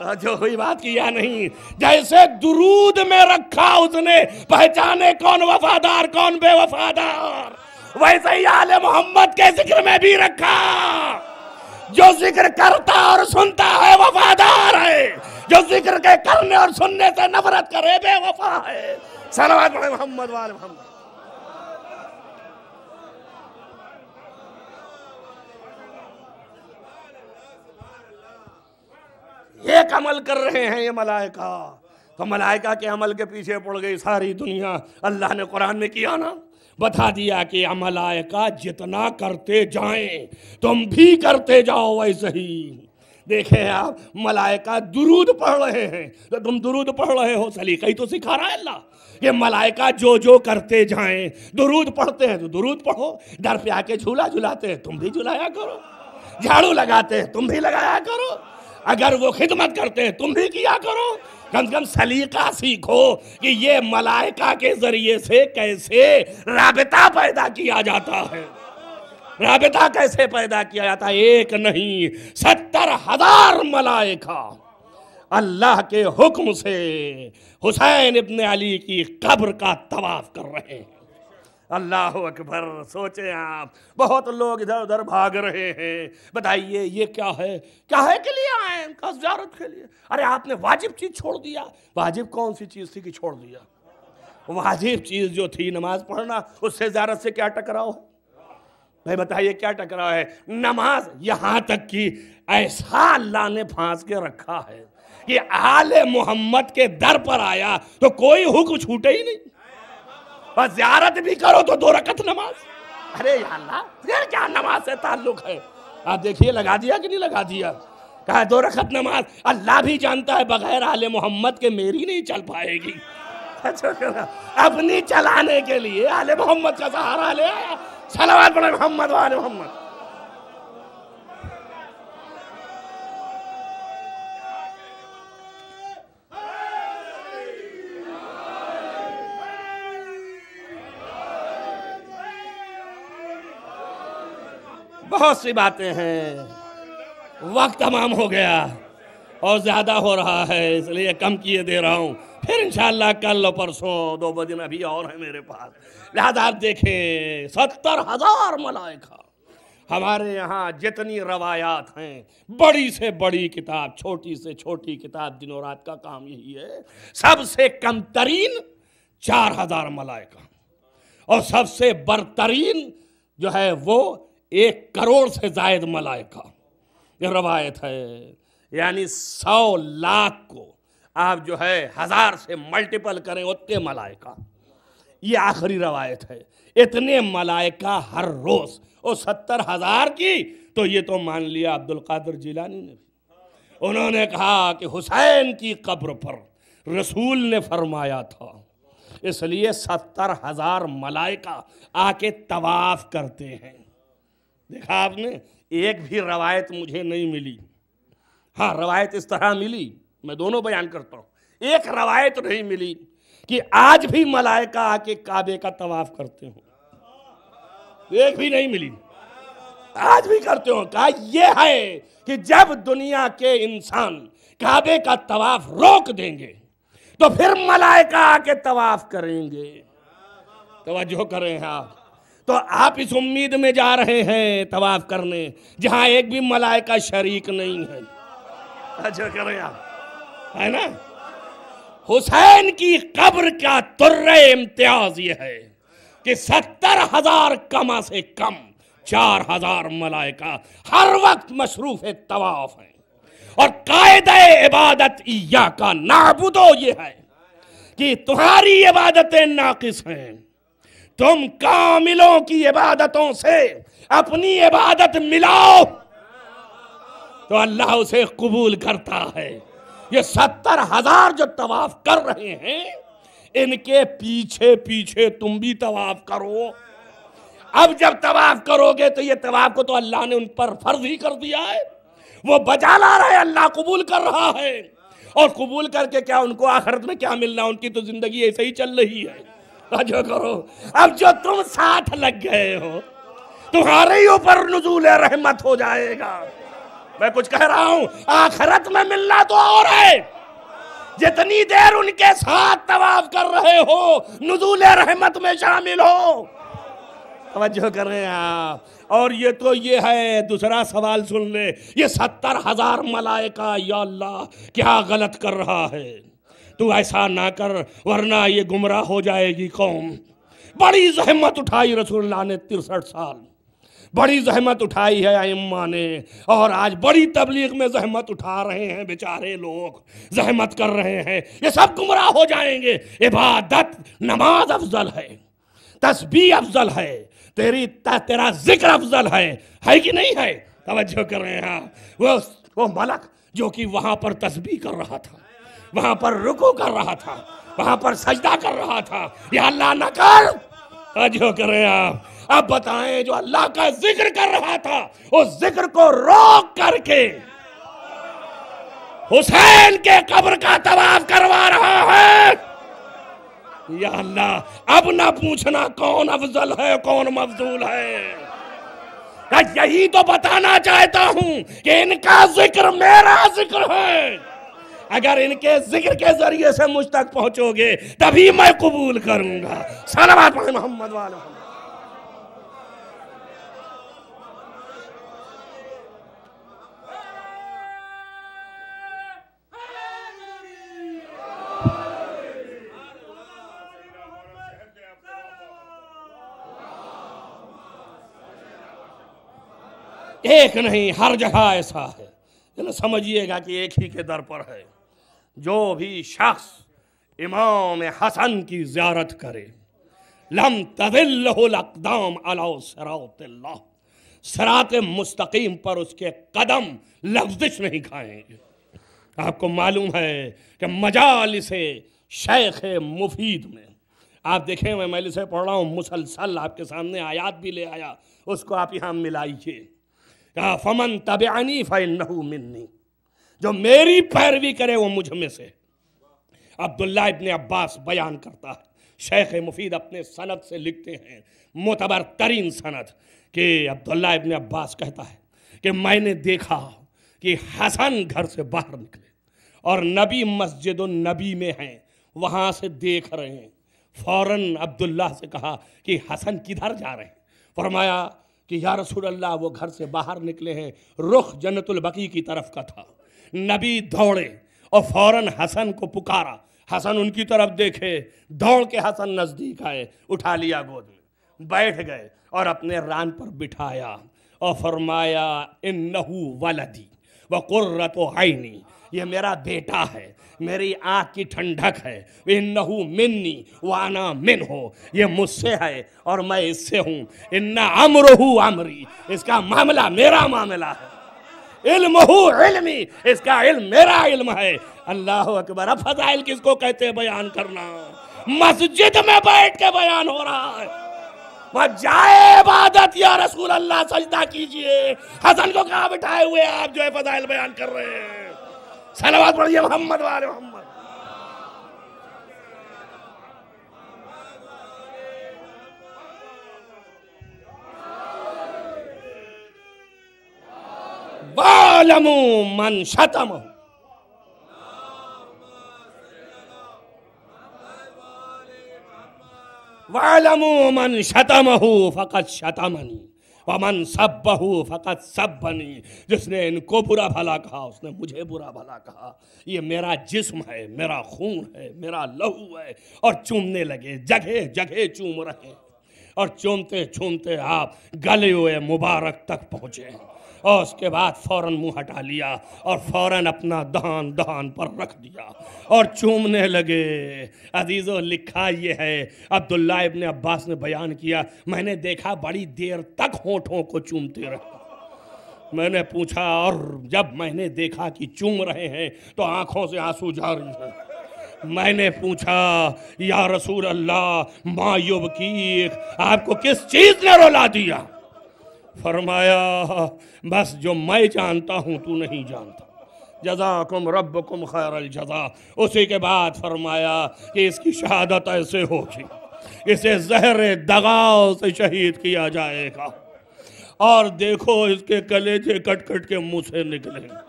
तो जो हुई बात किया नहीं जैसे दुरूद में रखा उसने पहचाने कौन वफादार कौन बेवफादार वैसे ही आल मोहम्मद के जिक्र में भी रखा जो जिक्र करता और सुनता है वफादार है जो जिक्र के करने और सुनने से नफरत करे बेवफा है सलवा मोहम्मद वाले मोहम्मद एक अमल कर रहे हैं ये मलायका तो मलायका के अमल के पीछे पड़ गई सारी दुनिया अल्लाह ने कुरान में किया ना बता दिया कि मलाइका जितना करते जाएं तुम भी करते जाओ वैसे ही देखे आप मलायका दुरूद पढ़ रहे हैं तो तुम दुरूद पढ़ रहे हो सलीका ही तो सिखा रहा है अल्लाह ये मलायका जो जो करते जाएं दुरूद पढ़ते हैं तो दुरूद पढ़ो डर पे आके झूला झुलाते हैं तुम भी झुलाया करो झाड़ू लगाते हैं तुम भी लगाया करो अगर वो खिदमत करते हैं तुम भी किया करो कम से कम सलीका सीखो कि ये मलाइका के ज़रिए से कैसे रबता पैदा किया जाता है रबता कैसे पैदा किया जाता है एक नहीं सत्तर हजार मलाइका अल्लाह के हुक्म से हुसैन इब्ने अली की कब्र का तवाफ कर रहे हैं अल्लाह अकबर सोचे आप बहुत लोग इधर उधर भाग रहे हैं बताइए ये क्या है क्या है के लिए आए उनका जारत के लिए अरे आपने वाजिब चीज़ छोड़ दिया वाजिब कौन सी चीज़ थी कि छोड़ दिया वाजिब चीज़ जो थी नमाज पढ़ना उससे ज्यारत से क्या टकराव भाई बताइए क्या टकराव है नमाज यहाँ तक कि ऐसा अल्लाह ने फांस के रखा है कि आले मोहम्मद के दर पर आया तो कोई हुक्म छूटे ही नहीं बस जियारत भी करो तो दो रकत नमाज अरे अल्लाह फिर क्या नमाज से ताल्लुक है आप देखिए लगा दिया कि नहीं लगा दिया कहा दो रखत नमाज अल्लाह भी जानता है बगैर आल मोहम्मद के मेरी नहीं चल पाएगी अपनी चलाने के लिए आल मोहम्मद का सहारा ले आया सलावत पढ़े मोहम्मद वाले मोहम्मद बहुत सी बातें हैं वक्त तमाम हो गया और ज़्यादा हो रहा है इसलिए कम किए दे रहा हूँ फिर इंशाल्लाह कल परसों दो बजन अभी और है मेरे पास लिहाजा आप देखें सत्तर हज़ार मलाइका हमारे यहाँ जितनी रवायात हैं बड़ी से बड़ी किताब छोटी से छोटी किताब दिनों रात का काम यही है सबसे कम तरीन चार हज़ार मलाइका और सबसे बरतरीन जो है वो एक करोड़ से जायद मलाइका ये रवायत है यानी सौ लाख को आप जो है हज़ार से मल्टीपल करें उतने मलाइका ये आखिरी रवायत है इतने मलाइका हर रोज़ और सत्तर हज़ार की तो ये तो मान लिया अब्दुल कादर जिलानी ने भी उन्होंने कहा कि हुसैन की कब्र पर रसूल ने फरमाया था इसलिए सत्तर हज़ार मलाइका आके तवाफ़ करते हैं देखा आपने एक भी रवायत मुझे नहीं मिली हाँ रवायत इस तरह मिली मैं दोनों बयान करता हूँ एक रवायत नहीं मिली कि आज भी मलायका आके काबे का तवाफ करते हो एक भी नहीं मिली आज भी करते हो कहा यह है कि जब दुनिया के इंसान काबे का तवाफ रोक देंगे तो फिर मलायका आके तवाफ करेंगे तवज्जो करें आप तो आप इस उम्मीद में जा रहे हैं तवाफ करने जहां एक भी मलाय का शरीक नहीं है अच्छा करें आप है ना हुसैन की कब्र का तुर्र इम्तियाज यह है कि सत्तर हजार कमा से कम चार हजार का हर वक्त मशरूफ है तवाफ है और कायद इबादत या का नाबुदो यह है कि तुम्हारी इबादतें नाकिस हैं तुम कामिलों की इबादतों से अपनी इबादत मिलाओ तो अल्लाह उसे कबूल करता है ये सत्तर हजार जो तवाफ कर रहे हैं इनके पीछे पीछे तुम भी तवाफ करो अब जब तवाफ करोगे तो ये तवाफ को तो अल्लाह ने उन पर फर्ज ही कर दिया है वो बजा ला रहा है अल्लाह कबूल कर रहा है और कबूल करके क्या उनको आखिरत में क्या मिलना उनकी तो जिंदगी ऐसे ही चल रही है जो करो अब जो तुम साथ लग गए हो तुम्हारे ही ऊपर नजूल रहमत हो जाएगा मैं कुछ कह रहा हूं आखरत में मिलना तो और है जितनी देर उनके साथ तवाफ कर रहे हो नजूल रहमत में शामिल हो तो करें आप और ये तो ये है दूसरा सवाल सुन ले ये सत्तर हजार मलाइका या क्या गलत कर रहा है तू ऐसा ना कर वरना ये गुमराह हो जाएगी कौम बड़ी जहमत उठाई रसोल्ला ने तिरसठ साल बड़ी जहमत उठाई है अम्मा ने और आज बड़ी तबलीग में जहमत उठा रहे हैं बेचारे लोग जहमत कर रहे हैं ये सब गुमराह हो जाएंगे इबादत नमाज अफजल है तस्बी अफजल है तेरी तेरा जिक्र अफजल है है कि नहीं है तवज्जो कर रहे हैं हाँ, वो वो मलक जो कि वहाँ पर तस्बी कर रहा था वहां पर रुकू कर रहा था वहां पर सजदा कर रहा था यह अल्लाह न कर जो करें आप अब बताएं जो अल्लाह का जिक्र कर रहा था उस जिक्र को रोक करके हुसैन के कब्र का तबाफ करवा रहा है या अल्लाह अब ना पूछना कौन अफजल है कौन मफजूल है यही तो बताना चाहता हूं कि इनका जिक्र मेरा जिक्र है अगर इनके जिक्र के जरिए से मुझ तक पहुंचोगे तभी मैं कबूल करूंगा सलाबाद मोहम्मद वाला एक नहीं हर जगह ऐसा है ना समझिएगा कि एक ही के दर पर है जो भी शख्स इमाम हसन की ज्यारत करे लम तदिल्लाम सरा सरात मुस्तकीम पर उसके कदम लफ्जिश नहीं खाएंगे आपको मालूम है कि मजाल से शेख मुफीद में आप देखें मैं मैल से पढ़ रहा हूँ मुसलसल आपके सामने आयात भी ले आया उसको आप यहाँ मिलाइए फमन तबानी फ़ैन मिन्नी जो मेरी पैरवी करे वो मुझ में से अब्दुल्ला इबन अब्बास बयान करता है शेख मुफीद अपने सनद से लिखते हैं मोतबर तरीन सनद कि अब्दुल्ला इबन अब्बास कहता है कि मैंने देखा कि हसन घर से बाहर निकले और नबी मस्जिद नबी में हैं वहाँ से देख रहे हैं फ़ौर अब्दुल्ला से कहा कि हसन किधर जा रहे हैं फरमाया कि या रसूल अल्लाह वो घर से बाहर निकले हैं रुख जन्नतुल बकी की तरफ का था नबी दौड़े और फौरन हसन को पुकारा हसन उनकी तरफ देखे दौड़ के हसन नज़दीक आए उठा लिया गोद में बैठ गए और अपने रान पर बिठाया और फरमाया इन नहू वलदी व कुर्रत आईनी ये मेरा बेटा है मेरी आँख की ठंडक है इन नहू मिन्नी वाना मिन हो ये मुझसे है और मैं इससे हूँ इन्ना अमर अमरी इसका मामला मेरा मामला है इल्म इल्मी इसका इल्म मेरा इल्म है अल्लाह अकबर फजाइल किसको कहते हैं बयान करना मस्जिद में बैठ के बयान हो रहा है जाए इबादत या रसूल अल्लाह सजदा कीजिए हसन को कहा बिठाए हुए आप जो है फजाइल बयान कर रहे हैं सलवाद पढ़िए मोहम्मद वाले मोहम्मद मन शतम मन फकत शतमनी सब फकत सब बनी जिसने इनको बुरा भला कहा उसने मुझे बुरा भला कहा ये मेरा जिस्म है मेरा खून है मेरा लहू है और चूमने लगे जगह जगह चूम रहे और चूमते चूमते आप गले हुए मुबारक तक पहुँचे और उसके बाद फ़ौरन मुंह हटा लिया और फ़ौरन अपना दान दान पर रख दिया और चूमने लगे अजीज़ो लिखा ये है अब्दुल्ला इबन अब्बास ने बयान किया मैंने देखा बड़ी देर तक होठों को चूमते रहे मैंने पूछा और जब मैंने देखा कि चूम रहे हैं तो आंखों से आंसू जा रही है मैंने पूछा या रसूल अल्लाह मायुब की आपको किस चीज़ ने रोला दिया फरमाया बस जो मैं जानता हूँ तू नहीं जानता जजाकुम कुम खैर जजा उसी के बाद फरमाया कि इसकी शहादत ऐसे होगी इसे जहर दगाव से शहीद किया जाएगा और देखो इसके कलेजे कट कट के मुँह से निकलेंगे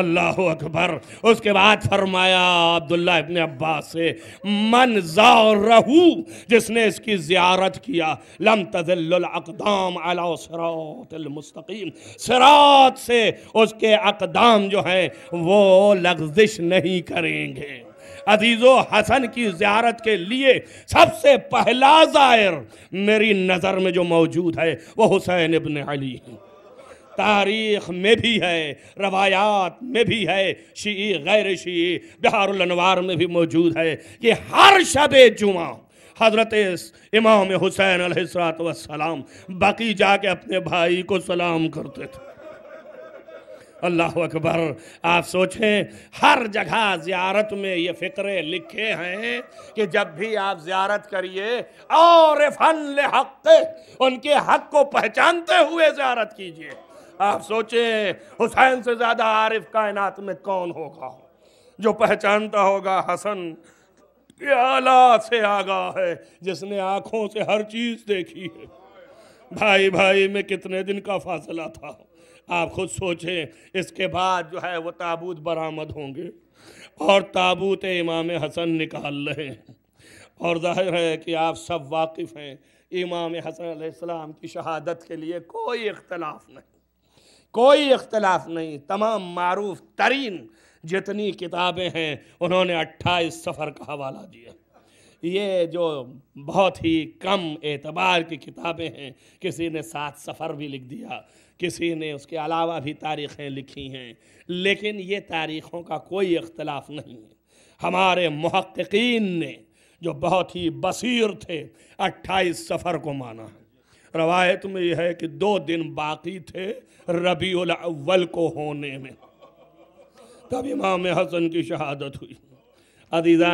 अल्लाह अकबर उसके बाद फरमाया अब्दुल्ला इबन अब्बास से मन रहू जिसने इसकी ज़्यारत किया लम तजल्लकदाम अलमस्तकीम सरात से उसके अकदाम जो हैं वो लग्जिश नहीं करेंगे अजीज़ो हसन की ज्यारत के लिए सबसे पहला ज़ायर मेरी नज़र में जो मौजूद है वह हुसैन इबन अली है तारीख में भी है रवायात में भी है शी गैर शी बिहारनवार में भी मौजूद है कि हर शब जुमा हज़रत इमाम हुसैन अलसरात वसलाम बाकी जाके अपने भाई को सलाम करते थे अल्लाह अकबर आप सोचें हर जगह ज़्यारत में ये फ़िक्रे लिखे हैं कि जब भी आप जियारत करिए और फल हक़ उनके हक़ को पहचानते हुए ज़्यारत कीजिए आप सोचें हुसैन से ज़्यादा आरिफ कायनात में कौन होगा जो पहचानता होगा हसन आला से आगा है जिसने आँखों से हर चीज़ देखी है भाई भाई में कितने दिन का फासला था आप खुद सोचें इसके बाद जो है वो ताबूत बरामद होंगे और ताबूत इमाम हसन निकाल रहे हैं और जाहिर है कि आप सब वाकिफ़ हैं इमाम हसन आसमाम की शहादत के लिए कोई इख्तलाफ नहीं कोई इख्तलाफ नहीं तमाम मारूफ़ तरीन जितनी किताबें हैं उन्होंने अट्ठाईस सफ़र का हवाला दिया ये जो बहुत ही कम एतबार की किताबें हैं किसी ने सात सफ़र भी लिख दिया किसी ने उसके अलावा भी तारीख़ें लिखी हैं लेकिन ये तारीख़ों का कोई इख्तलाफ नहीं है हमारे महक्कीन ने जो बहुत ही बसीर थे अट्ठाईस सफ़र को माना है रवायत में यह है कि दो दिन बाकी थे रबी अव्वल को होने में तब इमाम हसन की शहादत हुई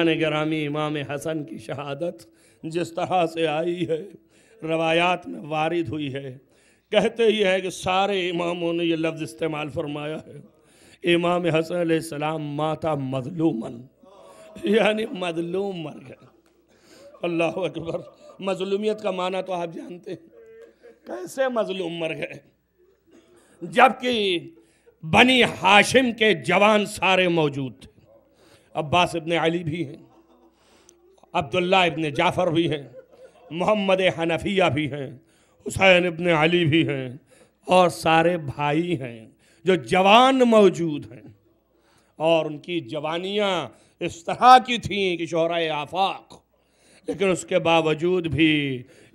ने ग्रामी इमाम हसन की शहादत जिस तरह से आई है रवायात में वारिद हुई है कहते ही है कि सारे इमामों ने यह लफ्ज़ इस्तेमाल फरमाया है इमाम हसन सलाम माता मजलूमन यानी मजलूम मर गए अल्लाह अकबर मजलूमियत का माना तो आप जानते हैं कैसे मजलूम मर गए जबकि बनी हाशिम के जवान सारे मौजूद थे अब्बास इबन अली भी हैं अब्दुल्ला इबन जाफ़र भी हैं मोहम्मद हनफिया भी हैं हुसैन इबन अली भी हैं और सारे भाई हैं जो जवान मौजूद हैं और उनकी जवानियाँ इस तरह की थी कि शहरा आफाक़ लेकिन उसके बावजूद भी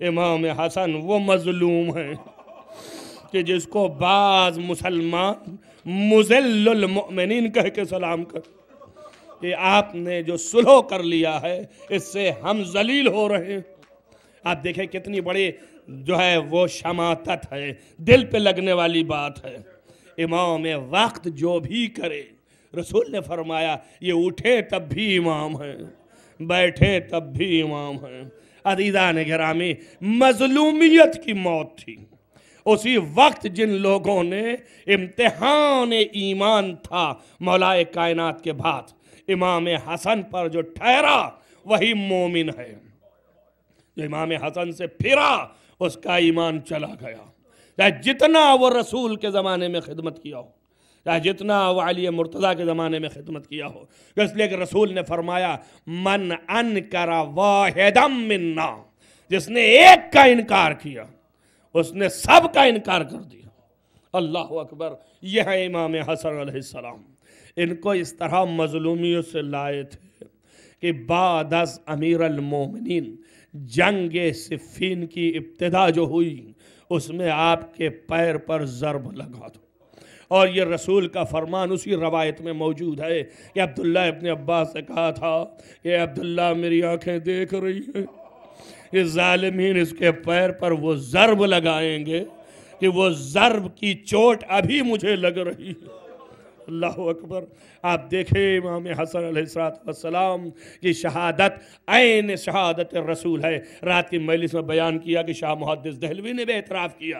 इमाम हसन वो मजलूम है कि जिसको बाज मुसलमान मुजिलमिन कह के सलाम कर कि आपने जो सुलह कर लिया है इससे हम जलील हो रहे हैं आप देखें कितनी बड़ी जो है वो शमातत है दिल पे लगने वाली बात है इमाम वक्त जो भी करे रसूल ने फरमाया ये उठे तब भी इमाम है बैठे तब भी इमाम हैं अदीदा निगरामी मजलूमियत की मौत थी उसी वक्त जिन लोगों ने इम्तहान ईमान था मौलाए कायनात के बाद इमाम हसन पर जो ठहरा वही मोमिन है जो इमाम हसन से फिरा उसका ईमान चला गया चाहे जितना वो रसूल के ज़माने में खिदमत किया हो चाहे जितना वाली मुर्तदा के ज़माने में खिदमत किया हो इसलिए कि रसूल ने फरमाया मन अन करा वाहिदम मिन्ना जिसने एक का इनकार किया उसने सब का इनकार कर दिया अल्लाह अकबर यह है इमाम हसन सलाम इनको इस तरह मजलूमियों से लाए थे कि बादस अमीर अलमोमिन जंग सिफीन की इब्तदा जो हुई उसमें आपके पैर पर ज़रब लगा दो और ये रसूल का फरमान उसी रवायत में मौजूद है कि अब्दुल्ला अपने अब्बास से कहा था ये अब्दुल्ला मेरी आंखें देख रही हैं ये ालमीन इसके पैर पर वो ज़रब लगाएंगे कि वो ज़रब की चोट अभी मुझे लग रही है अल्लाह अकबर आप देखें इमाम हसन सलाम की शहादत आन शहादत रसूल है रात की मजलिस में बयान किया कि शाह मुहदस दहलवी ने भी एतराफ़ किया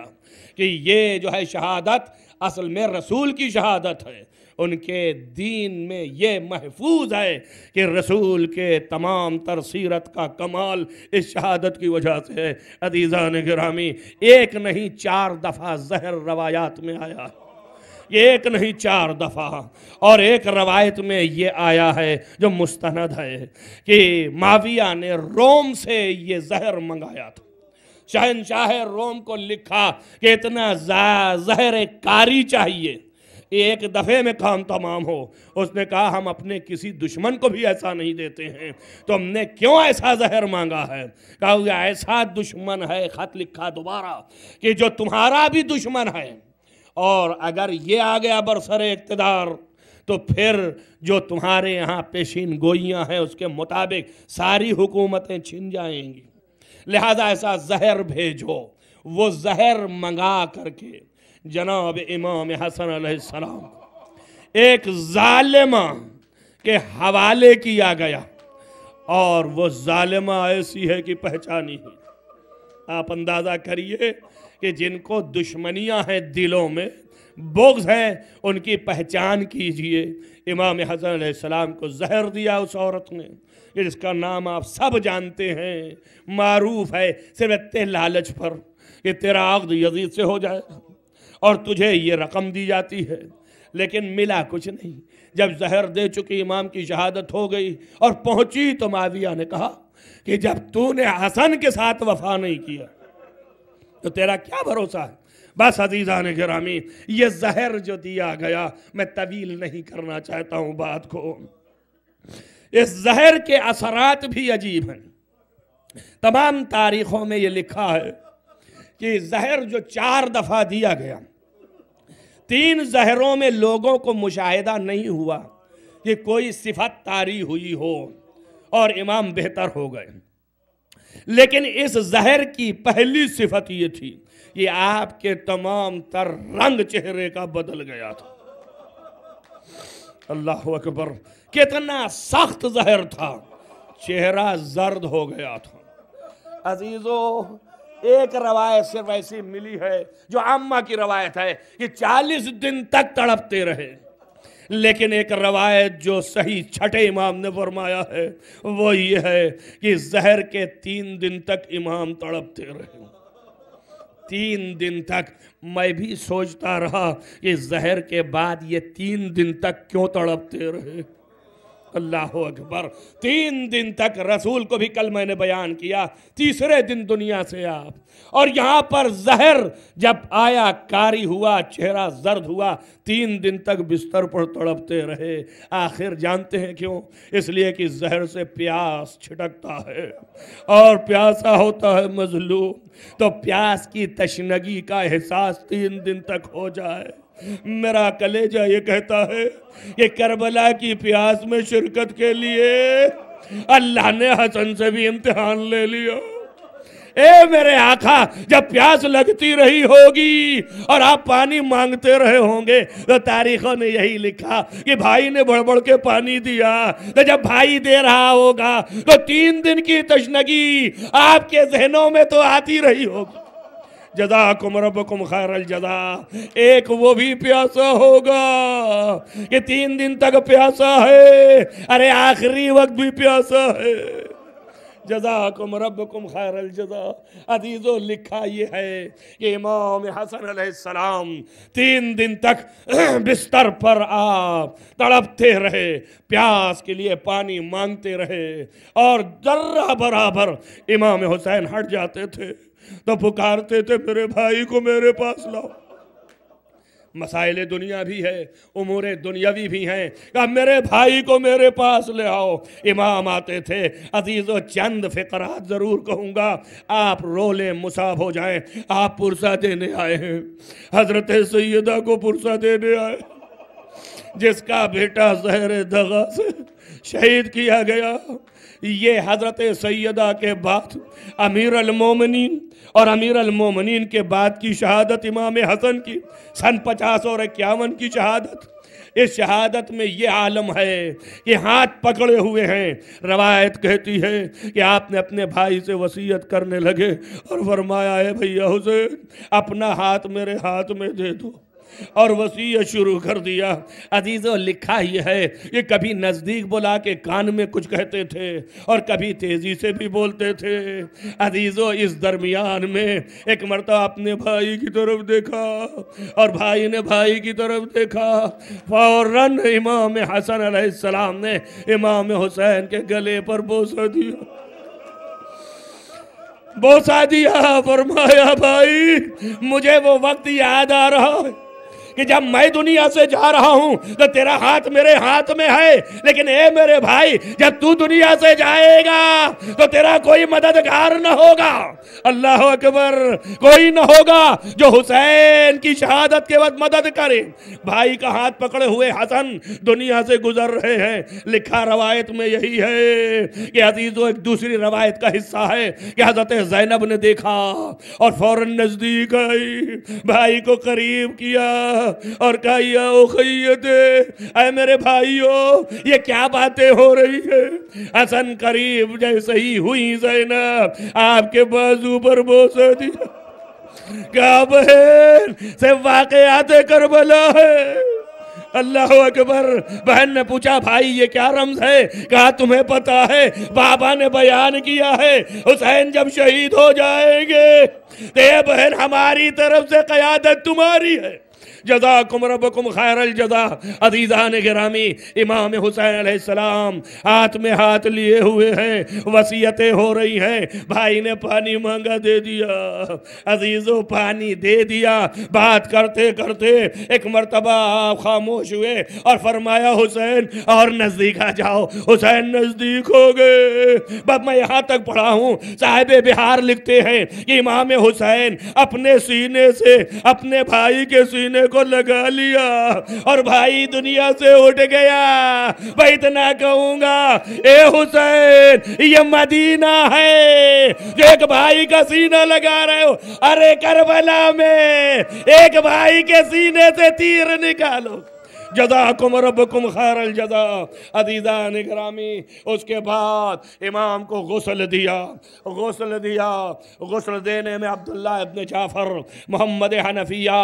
कि ये जो है शहादत असल में रसूल की शहादत है उनके दीन में ये महफूज है कि रसूल के तमाम तरसीरत का कमाल इस शहादत की वजह से है अदीज़ा ने ग्रामी एक नहीं चार दफ़ा जहर रवायात में आया है एक नहीं चार दफ़ा और एक रवायत में ये आया है जो मुस्तनद है कि माविया ने रोम से ये जहर मंगाया था शहनशाह रोम को लिखा कि इतना जहर कारी चाहिए एक दफ़े में काम तमाम हो उसने कहा हम अपने किसी दुश्मन को भी ऐसा नहीं देते हैं तो हमने क्यों ऐसा जहर मांगा है कहा ऐसा दुश्मन है खत लिखा दोबारा कि जो तुम्हारा भी दुश्मन है और अगर ये आ गया बरसर इकतदार तो फिर जो तुम्हारे यहाँ पेशीन गोइयाँ हैं उसके मुताबिक सारी हुकूमतें छिन जाएंगी लिहाजा ऐसा जहर भेजो वो जहर मंगा करके जनाब इमाम हसन सलाम एक ालिमा के हवाले किया गया और वो ालिमा ऐसी है कि पहचानी है आप अंदाज़ा करिए कि जिनको दुश्मनियां हैं दिलों में बोग्स हैं उनकी पहचान कीजिए इमाम हसन सलाम को जहर दिया उस औरत ने इसका नाम आप सब जानते हैं मारूफ है सिर्फ इतने लालच पर ये तेरा आग यजीद से हो जाएगा और तुझे ये रकम दी जाती है लेकिन मिला कुछ नहीं जब जहर दे चुकी इमाम की शहादत हो गई और पहुंची तो माविया ने कहा कि जब तूने हसन के साथ वफा नहीं किया तो तेरा क्या भरोसा है बस अजीज़ा ने गिरामी ये जहर जो दिया गया मैं तवील नहीं करना चाहता हूं बात को इस जहर के असरात भी अजीब हैं तमाम तारीखों में ये लिखा है कि जहर जो चार दफ़ा दिया गया तीन जहरों में लोगों को मुशाहिदा नहीं हुआ कि कोई सिफत तारी हुई हो और इमाम बेहतर हो गए लेकिन इस जहर की पहली सिफत ये थी ये आपके तमाम तर रंग चेहरे का बदल गया था अल्लाह अकबर कितना सख्त जहर था चेहरा जर्द हो गया था अजीजो एक रवायत सिर्फ ऐसी मिली है जो अम्मा की रवायत है कि चालीस दिन तक तड़पते रहे लेकिन एक रवायत जो सही छठे इमाम ने फरमाया है वो ये है कि जहर के तीन दिन तक इमाम तड़पते रहे तीन दिन तक मैं भी सोचता रहा कि जहर के बाद ये तीन दिन तक क्यों तड़पते रहे अल्लाह अकबर तीन दिन तक रसूल को भी कल मैंने बयान किया तीसरे दिन दुनिया से आप और यहाँ पर जहर जब आया कारी हुआ चेहरा जर्द हुआ तीन दिन तक बिस्तर पर तड़पते रहे आखिर जानते हैं क्यों इसलिए कि जहर से प्यास छिटकता है और प्यासा होता है मजलूम तो प्यास की तशनगी का एहसास तीन दिन तक हो जाए मेरा कलेजा ये कहता है कि करबला की प्यास में शिरकत के लिए अल्लाह ने हसन से भी इम्तिहान ले लिया ए मेरे आखा जब प्यास लगती रही होगी और आप पानी मांगते रहे होंगे तो तारीखों ने यही लिखा कि भाई ने बड़बड़ के पानी दिया तो जब भाई दे रहा होगा तो तीन दिन की तशनगी आपके जहनों में तो आती रही होगी जजा कुमर रब कुम खैरल जदा एक वो भी प्यासा होगा ये तीन दिन तक प्यासा है अरे आखिरी वक्त भी प्यासा है जजा कुम रब कुम खैर जजा अजीज़ो लिखा ये है कि इमाम हसन सलाम तीन दिन तक बिस्तर पर आप तड़पते रहे प्यास के लिए पानी मांगते रहे और दर्रा बराबर इमाम हुसैन हट जाते थे तो पुकारते थे मेरे भाई को मेरे पास लाओ मसाइल दुनिया भी है उमूर दुनियावी भी हैं कहा मेरे भाई को मेरे पास ले आओ इमाम आते थे अजीज़ व चंद फ़िक्रात ज़रूर कहूँगा आप रोले मुसाब हो जाएं आप पुरसा देने आए हैं हज़रत सैदा को पुरसा देने आए जिसका बेटा जहर दगा से शहीद किया गया ये हज़रत सैदा के बाद अमीर अलमोमिन और अमीर अलमोमन के बाद की शहादत इमाम हसन की सन पचास और इक्यावन की शहादत इस शहादत में ये आलम है कि हाथ पकड़े हुए हैं रवायत कहती है कि आपने अपने भाई से वसीयत करने लगे और फरमाया है भैया हुसैन अपना हाथ मेरे हाथ में दे दो और वसीय शुरू कर दिया अजीज़ लिखा ही है ये कभी नज़दीक बुला के कान में कुछ कहते थे और कभी तेज़ी से भी बोलते थे अजीज़ो इस दरमियान में एक मरता अपने भाई की तरफ देखा और भाई ने भाई की तरफ देखा फौरन इमाम हसन सलाम ने इमाम हुसैन के गले पर बोसा दिया बोसा दिया फरमाया भाई मुझे वो वक्त याद आ रहा है कि जब मैं दुनिया से जा रहा हूं तो तेरा हाथ मेरे हाथ में है लेकिन ए मेरे भाई जब तू दुनिया से जाएगा तो तेरा कोई मददगार न होगा अल्लाह अकबर कोई न होगा जो हुसैन की शहादत के बाद मदद करे भाई का हाथ पकड़े हुए हसन दुनिया से गुजर रहे हैं लिखा रवायत में यही है कि अजीज एक दूसरी रवायत का हिस्सा है कि हजरत जैनब ने देखा और फौरन नजदीक आई भाई को करीब किया और कहा ओ मेरे भाइयों ये क्या बातें हो रही है हसन करीब जैसे ही हुई जैनब आपके बाजू पर बोसा दिया क्या बहन से वाकयात करबला है अल्लाह अकबर बहन ने पूछा भाई ये क्या रमज है कहा तुम्हें पता है बाबा ने बयान किया है हुसैन जब शहीद हो जाएंगे ते तो बहन हमारी तरफ से कयादत तुम्हारी है जजा कुम रब खैर खैरल जजा अजीज़ा ने गिरामी इमाम हुसैन सलाम हाथ में हाथ लिए हुए हैं वसीयतें हो रही हैं भाई ने पानी मांगा दे दिया अजीज़ों पानी दे दिया बात करते करते एक मरतबा आप खामोश हुए और फरमाया हुसैन और नज़दीक आ जाओ हुसैन नज़दीक हो गए बब मैं यहाँ तक पढ़ा हूँ साहेब बिहार लिखते हैं कि इमाम हुसैन अपने सीने से अपने भाई के सीने को लगा लिया और भाई दुनिया से उठ गया मैं इतना कहूंगा ए हुसैन ये मदीना है जो एक भाई का सीना लगा रहे हो अरे करबला में एक भाई के सीने से तीर निकालो जदाकुम रबकुम रब कुम जदा अदीदा निगरामी उसके बाद इमाम को गसल दिया गसल दिया गसल देने में अब्दुल्ला इबन जाफ़र मोहम्मद हनफिया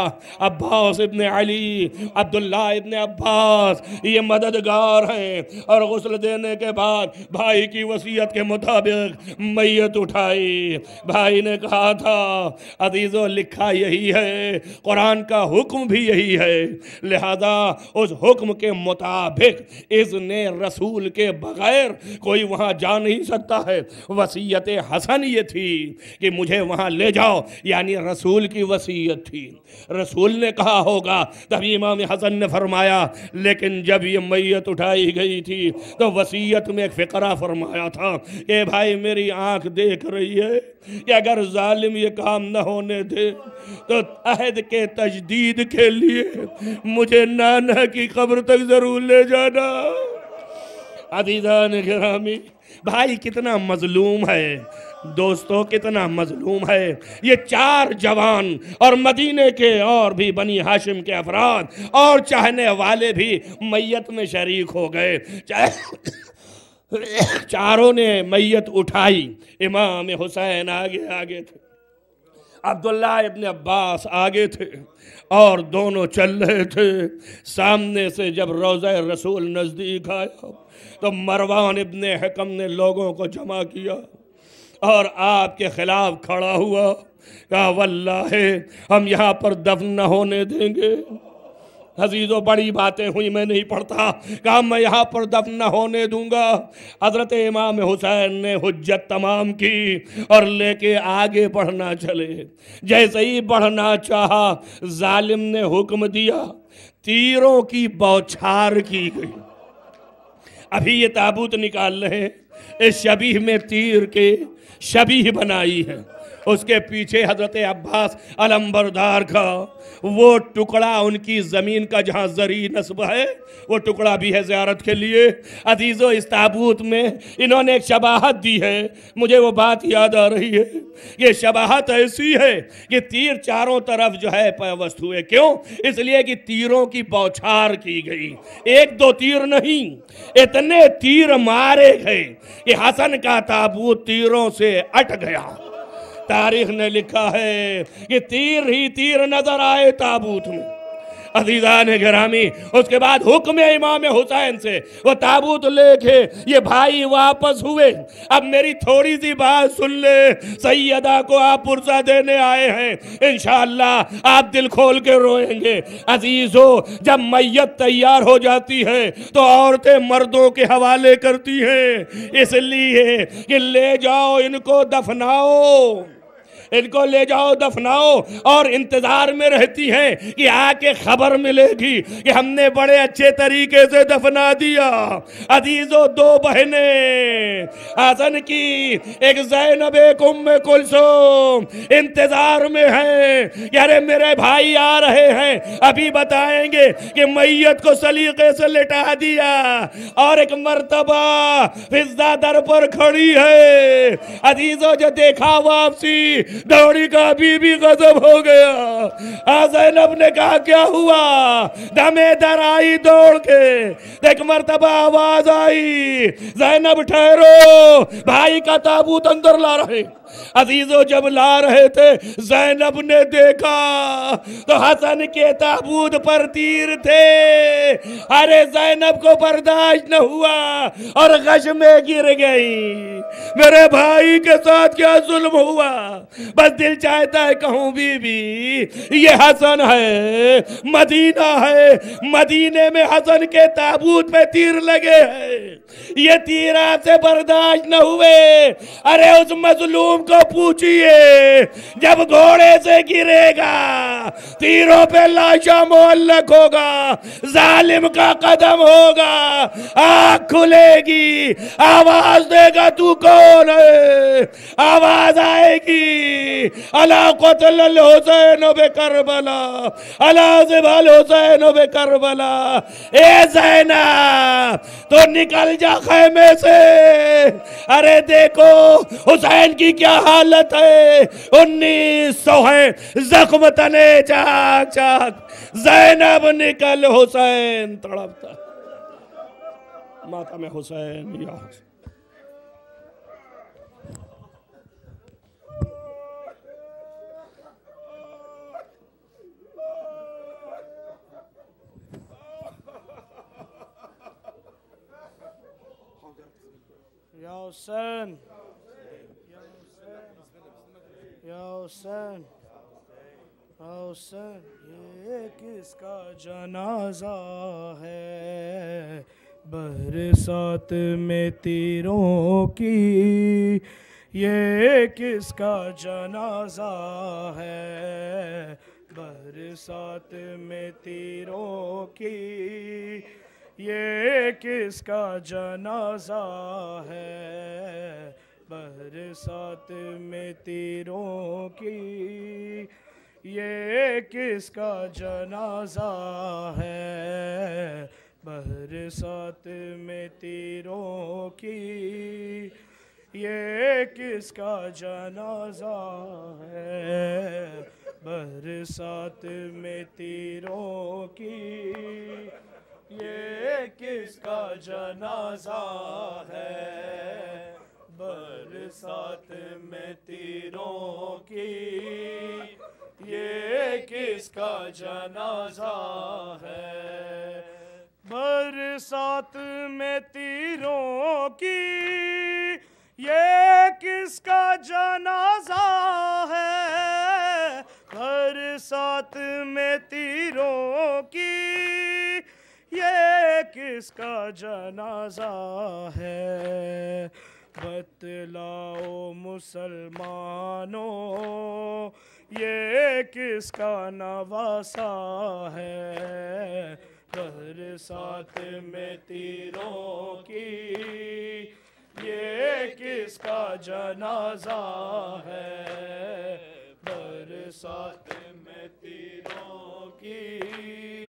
अब्बास इबन अली अब्दुल्ला इबन अब्बास ये मददगार हैं और गसल देने के बाद भाई की वसीयत के मुताबिक मैत उठाई भाई ने कहा था अदीज़ो लिखा यही है कुरान का हुक्म भी यही है लिहाजा उस हुक्म के मुताबिक इसने रसूल के बगैर कोई वहां जा नहीं सकता है वसीयत हसन ये थी कि मुझे वहां ले जाओ यानी रसूल की वसीयत थी रसूल ने कहा होगा तभी इमाम हसन ने फरमाया लेकिन जब ये मैयत उठाई गई थी तो वसीयत में एक फ़िक्रा फरमाया था कि भाई मेरी आंख देख रही है कि अगर जालिम ये काम न होने दे तो अहद के तजदीद के लिए मुझे नाना की खबर तक ज़रूर ले जाना अदीदान ग्रामी भाई कितना मजलूम है दोस्तों कितना मजलूम है ये चार जवान और मदीने के और भी बनी हाशिम के अफराद और चाहने वाले भी मैयत में शरीक हो गए चारों ने मैयत उठाई इमाम हुसैन आगे आगे थे अब्दुल्ला इबन अब्बास आगे थे और दोनों चल रहे थे सामने से जब रोज़ा रसूल नज़दीक आया तो मरवान इबन हकम ने लोगों को जमा किया और आपके ख़िलाफ़ खड़ा हुआ कहा वल्ला है हम यहाँ पर दफन न होने देंगे अजीज़ो बड़ी बातें हुई मैं नहीं पढ़ता कहा मैं यहाँ पर दम न होने दूंगा हजरत इमाम हुसैन ने हजत तमाम की और लेके आगे बढ़ना चले जैसे ही बढ़ना चाहा जालिम ने हुक्म दिया तीरों की बौछार की गई अभी ये ताबूत निकाल रहे हैं इस शबीह में तीर के शबीह बनाई है उसके पीछे हजरत अब्बास अलम्बरदार का वो टुकड़ा उनकी ज़मीन का जहाँ जरी नस्ब है वो टुकड़ा भी है ज़्यारत के लिए अजीज़ इस ताबूत में इन्होंने एक शबाहत दी है मुझे वो बात याद आ रही है ये शबाहत ऐसी है कि तीर चारों तरफ जो है पवस्त हुए क्यों इसलिए कि तीरों की बौछार की गई एक दो तीर नहीं इतने तीर मारे गए कि हसन का ताबूत तीरों से अट गया तारीख ने लिखा है कि तीर ही तीर नजर आए ताबूत में अजीजा ने गिरामी उसके बाद हुक्म इमाम हुसैन से वो ताबूत लेके ये भाई वापस हुए अब मेरी थोड़ी सी बात सुन ले सैदा को आप पुरसा देने आए हैं इन आप दिल खोल के रोएंगे अजीज़ो जब मैयत तैयार हो जाती है तो औरतें मर्दों के हवाले करती हैं इसलिए कि ले जाओ इनको दफनाओ इनको ले जाओ दफनाओ और इंतज़ार में रहती है कि आके खबर मिलेगी कि हमने बड़े अच्छे तरीके से दफना दिया अजीज़ो दो बहने हसन की एक जैनब एक कुलसुम इंतज़ार में है अरे मेरे भाई आ रहे हैं अभी बताएंगे कि मैयत को सलीके से लिटा दिया और एक मरतबा फिजा दर पर खड़ी है अजीज़ो जो देखा वापसी दौड़ी का बीबी गजब हो गया जैनब ने कहा क्या हुआ दमे दर आई दौड़ के एक मरतबा आवाज आई जैनब ठहरो भाई का ताबूत अंदर ला रहे अजीजो जब ला रहे थे जैनब ने देखा तो हसन के ताबूत पर तीर थे अरे जैनब को बर्दाश्त न हुआ और गश में गिर गई मेरे भाई के साथ क्या जुल्म हुआ बस दिल चाहता है कहूं बीबी ये हसन है मदीना है मदीने में हसन के ताबूत पे तीर लगे हैं ये तीर आपसे बर्दाश्त न हुए अरे उस मजलूम को पूछिए जब घोड़े से गिरेगा तीरों पे लाशा मोहल्लक होगा जालिम का कदम होगा आग खुलेगी आवाज देगा तू कौन है आवाज आएगी अला कतल हुसैन बे करबला अला जिबाल हुसैन बे करबला ए जैना तो निकल जा खैमे से अरे देखो हुसैन की क्या हालत है उन्नीस सौ है जख्म तने चाक चाक जैनब निकल हुसैन तड़पता माता में हुसैन या Hussain Yo, son. Yo, son. Yo, son. ये किसका जनाजा है बरसात में तीरों की ये किसका जनाजा है बरसात में तीरों की ये किसका जनाजा है बरसात में तीरों की ये किसका जनाजा है बरसात में तीरों की ये किसका जनाजा है बरसात में तीरों की ये किसका जनाजा है बरसात में तीरों की ये किसका जनाजा है बरसात में तीरों की ये किसका जनाजा है बरसात में तीरों की ये किसका जनाजा है बतलाओ मुसलमानों ये किसका नवासा है साथ में तीरों की ये किसका जनाजा है बरसात में तीरों की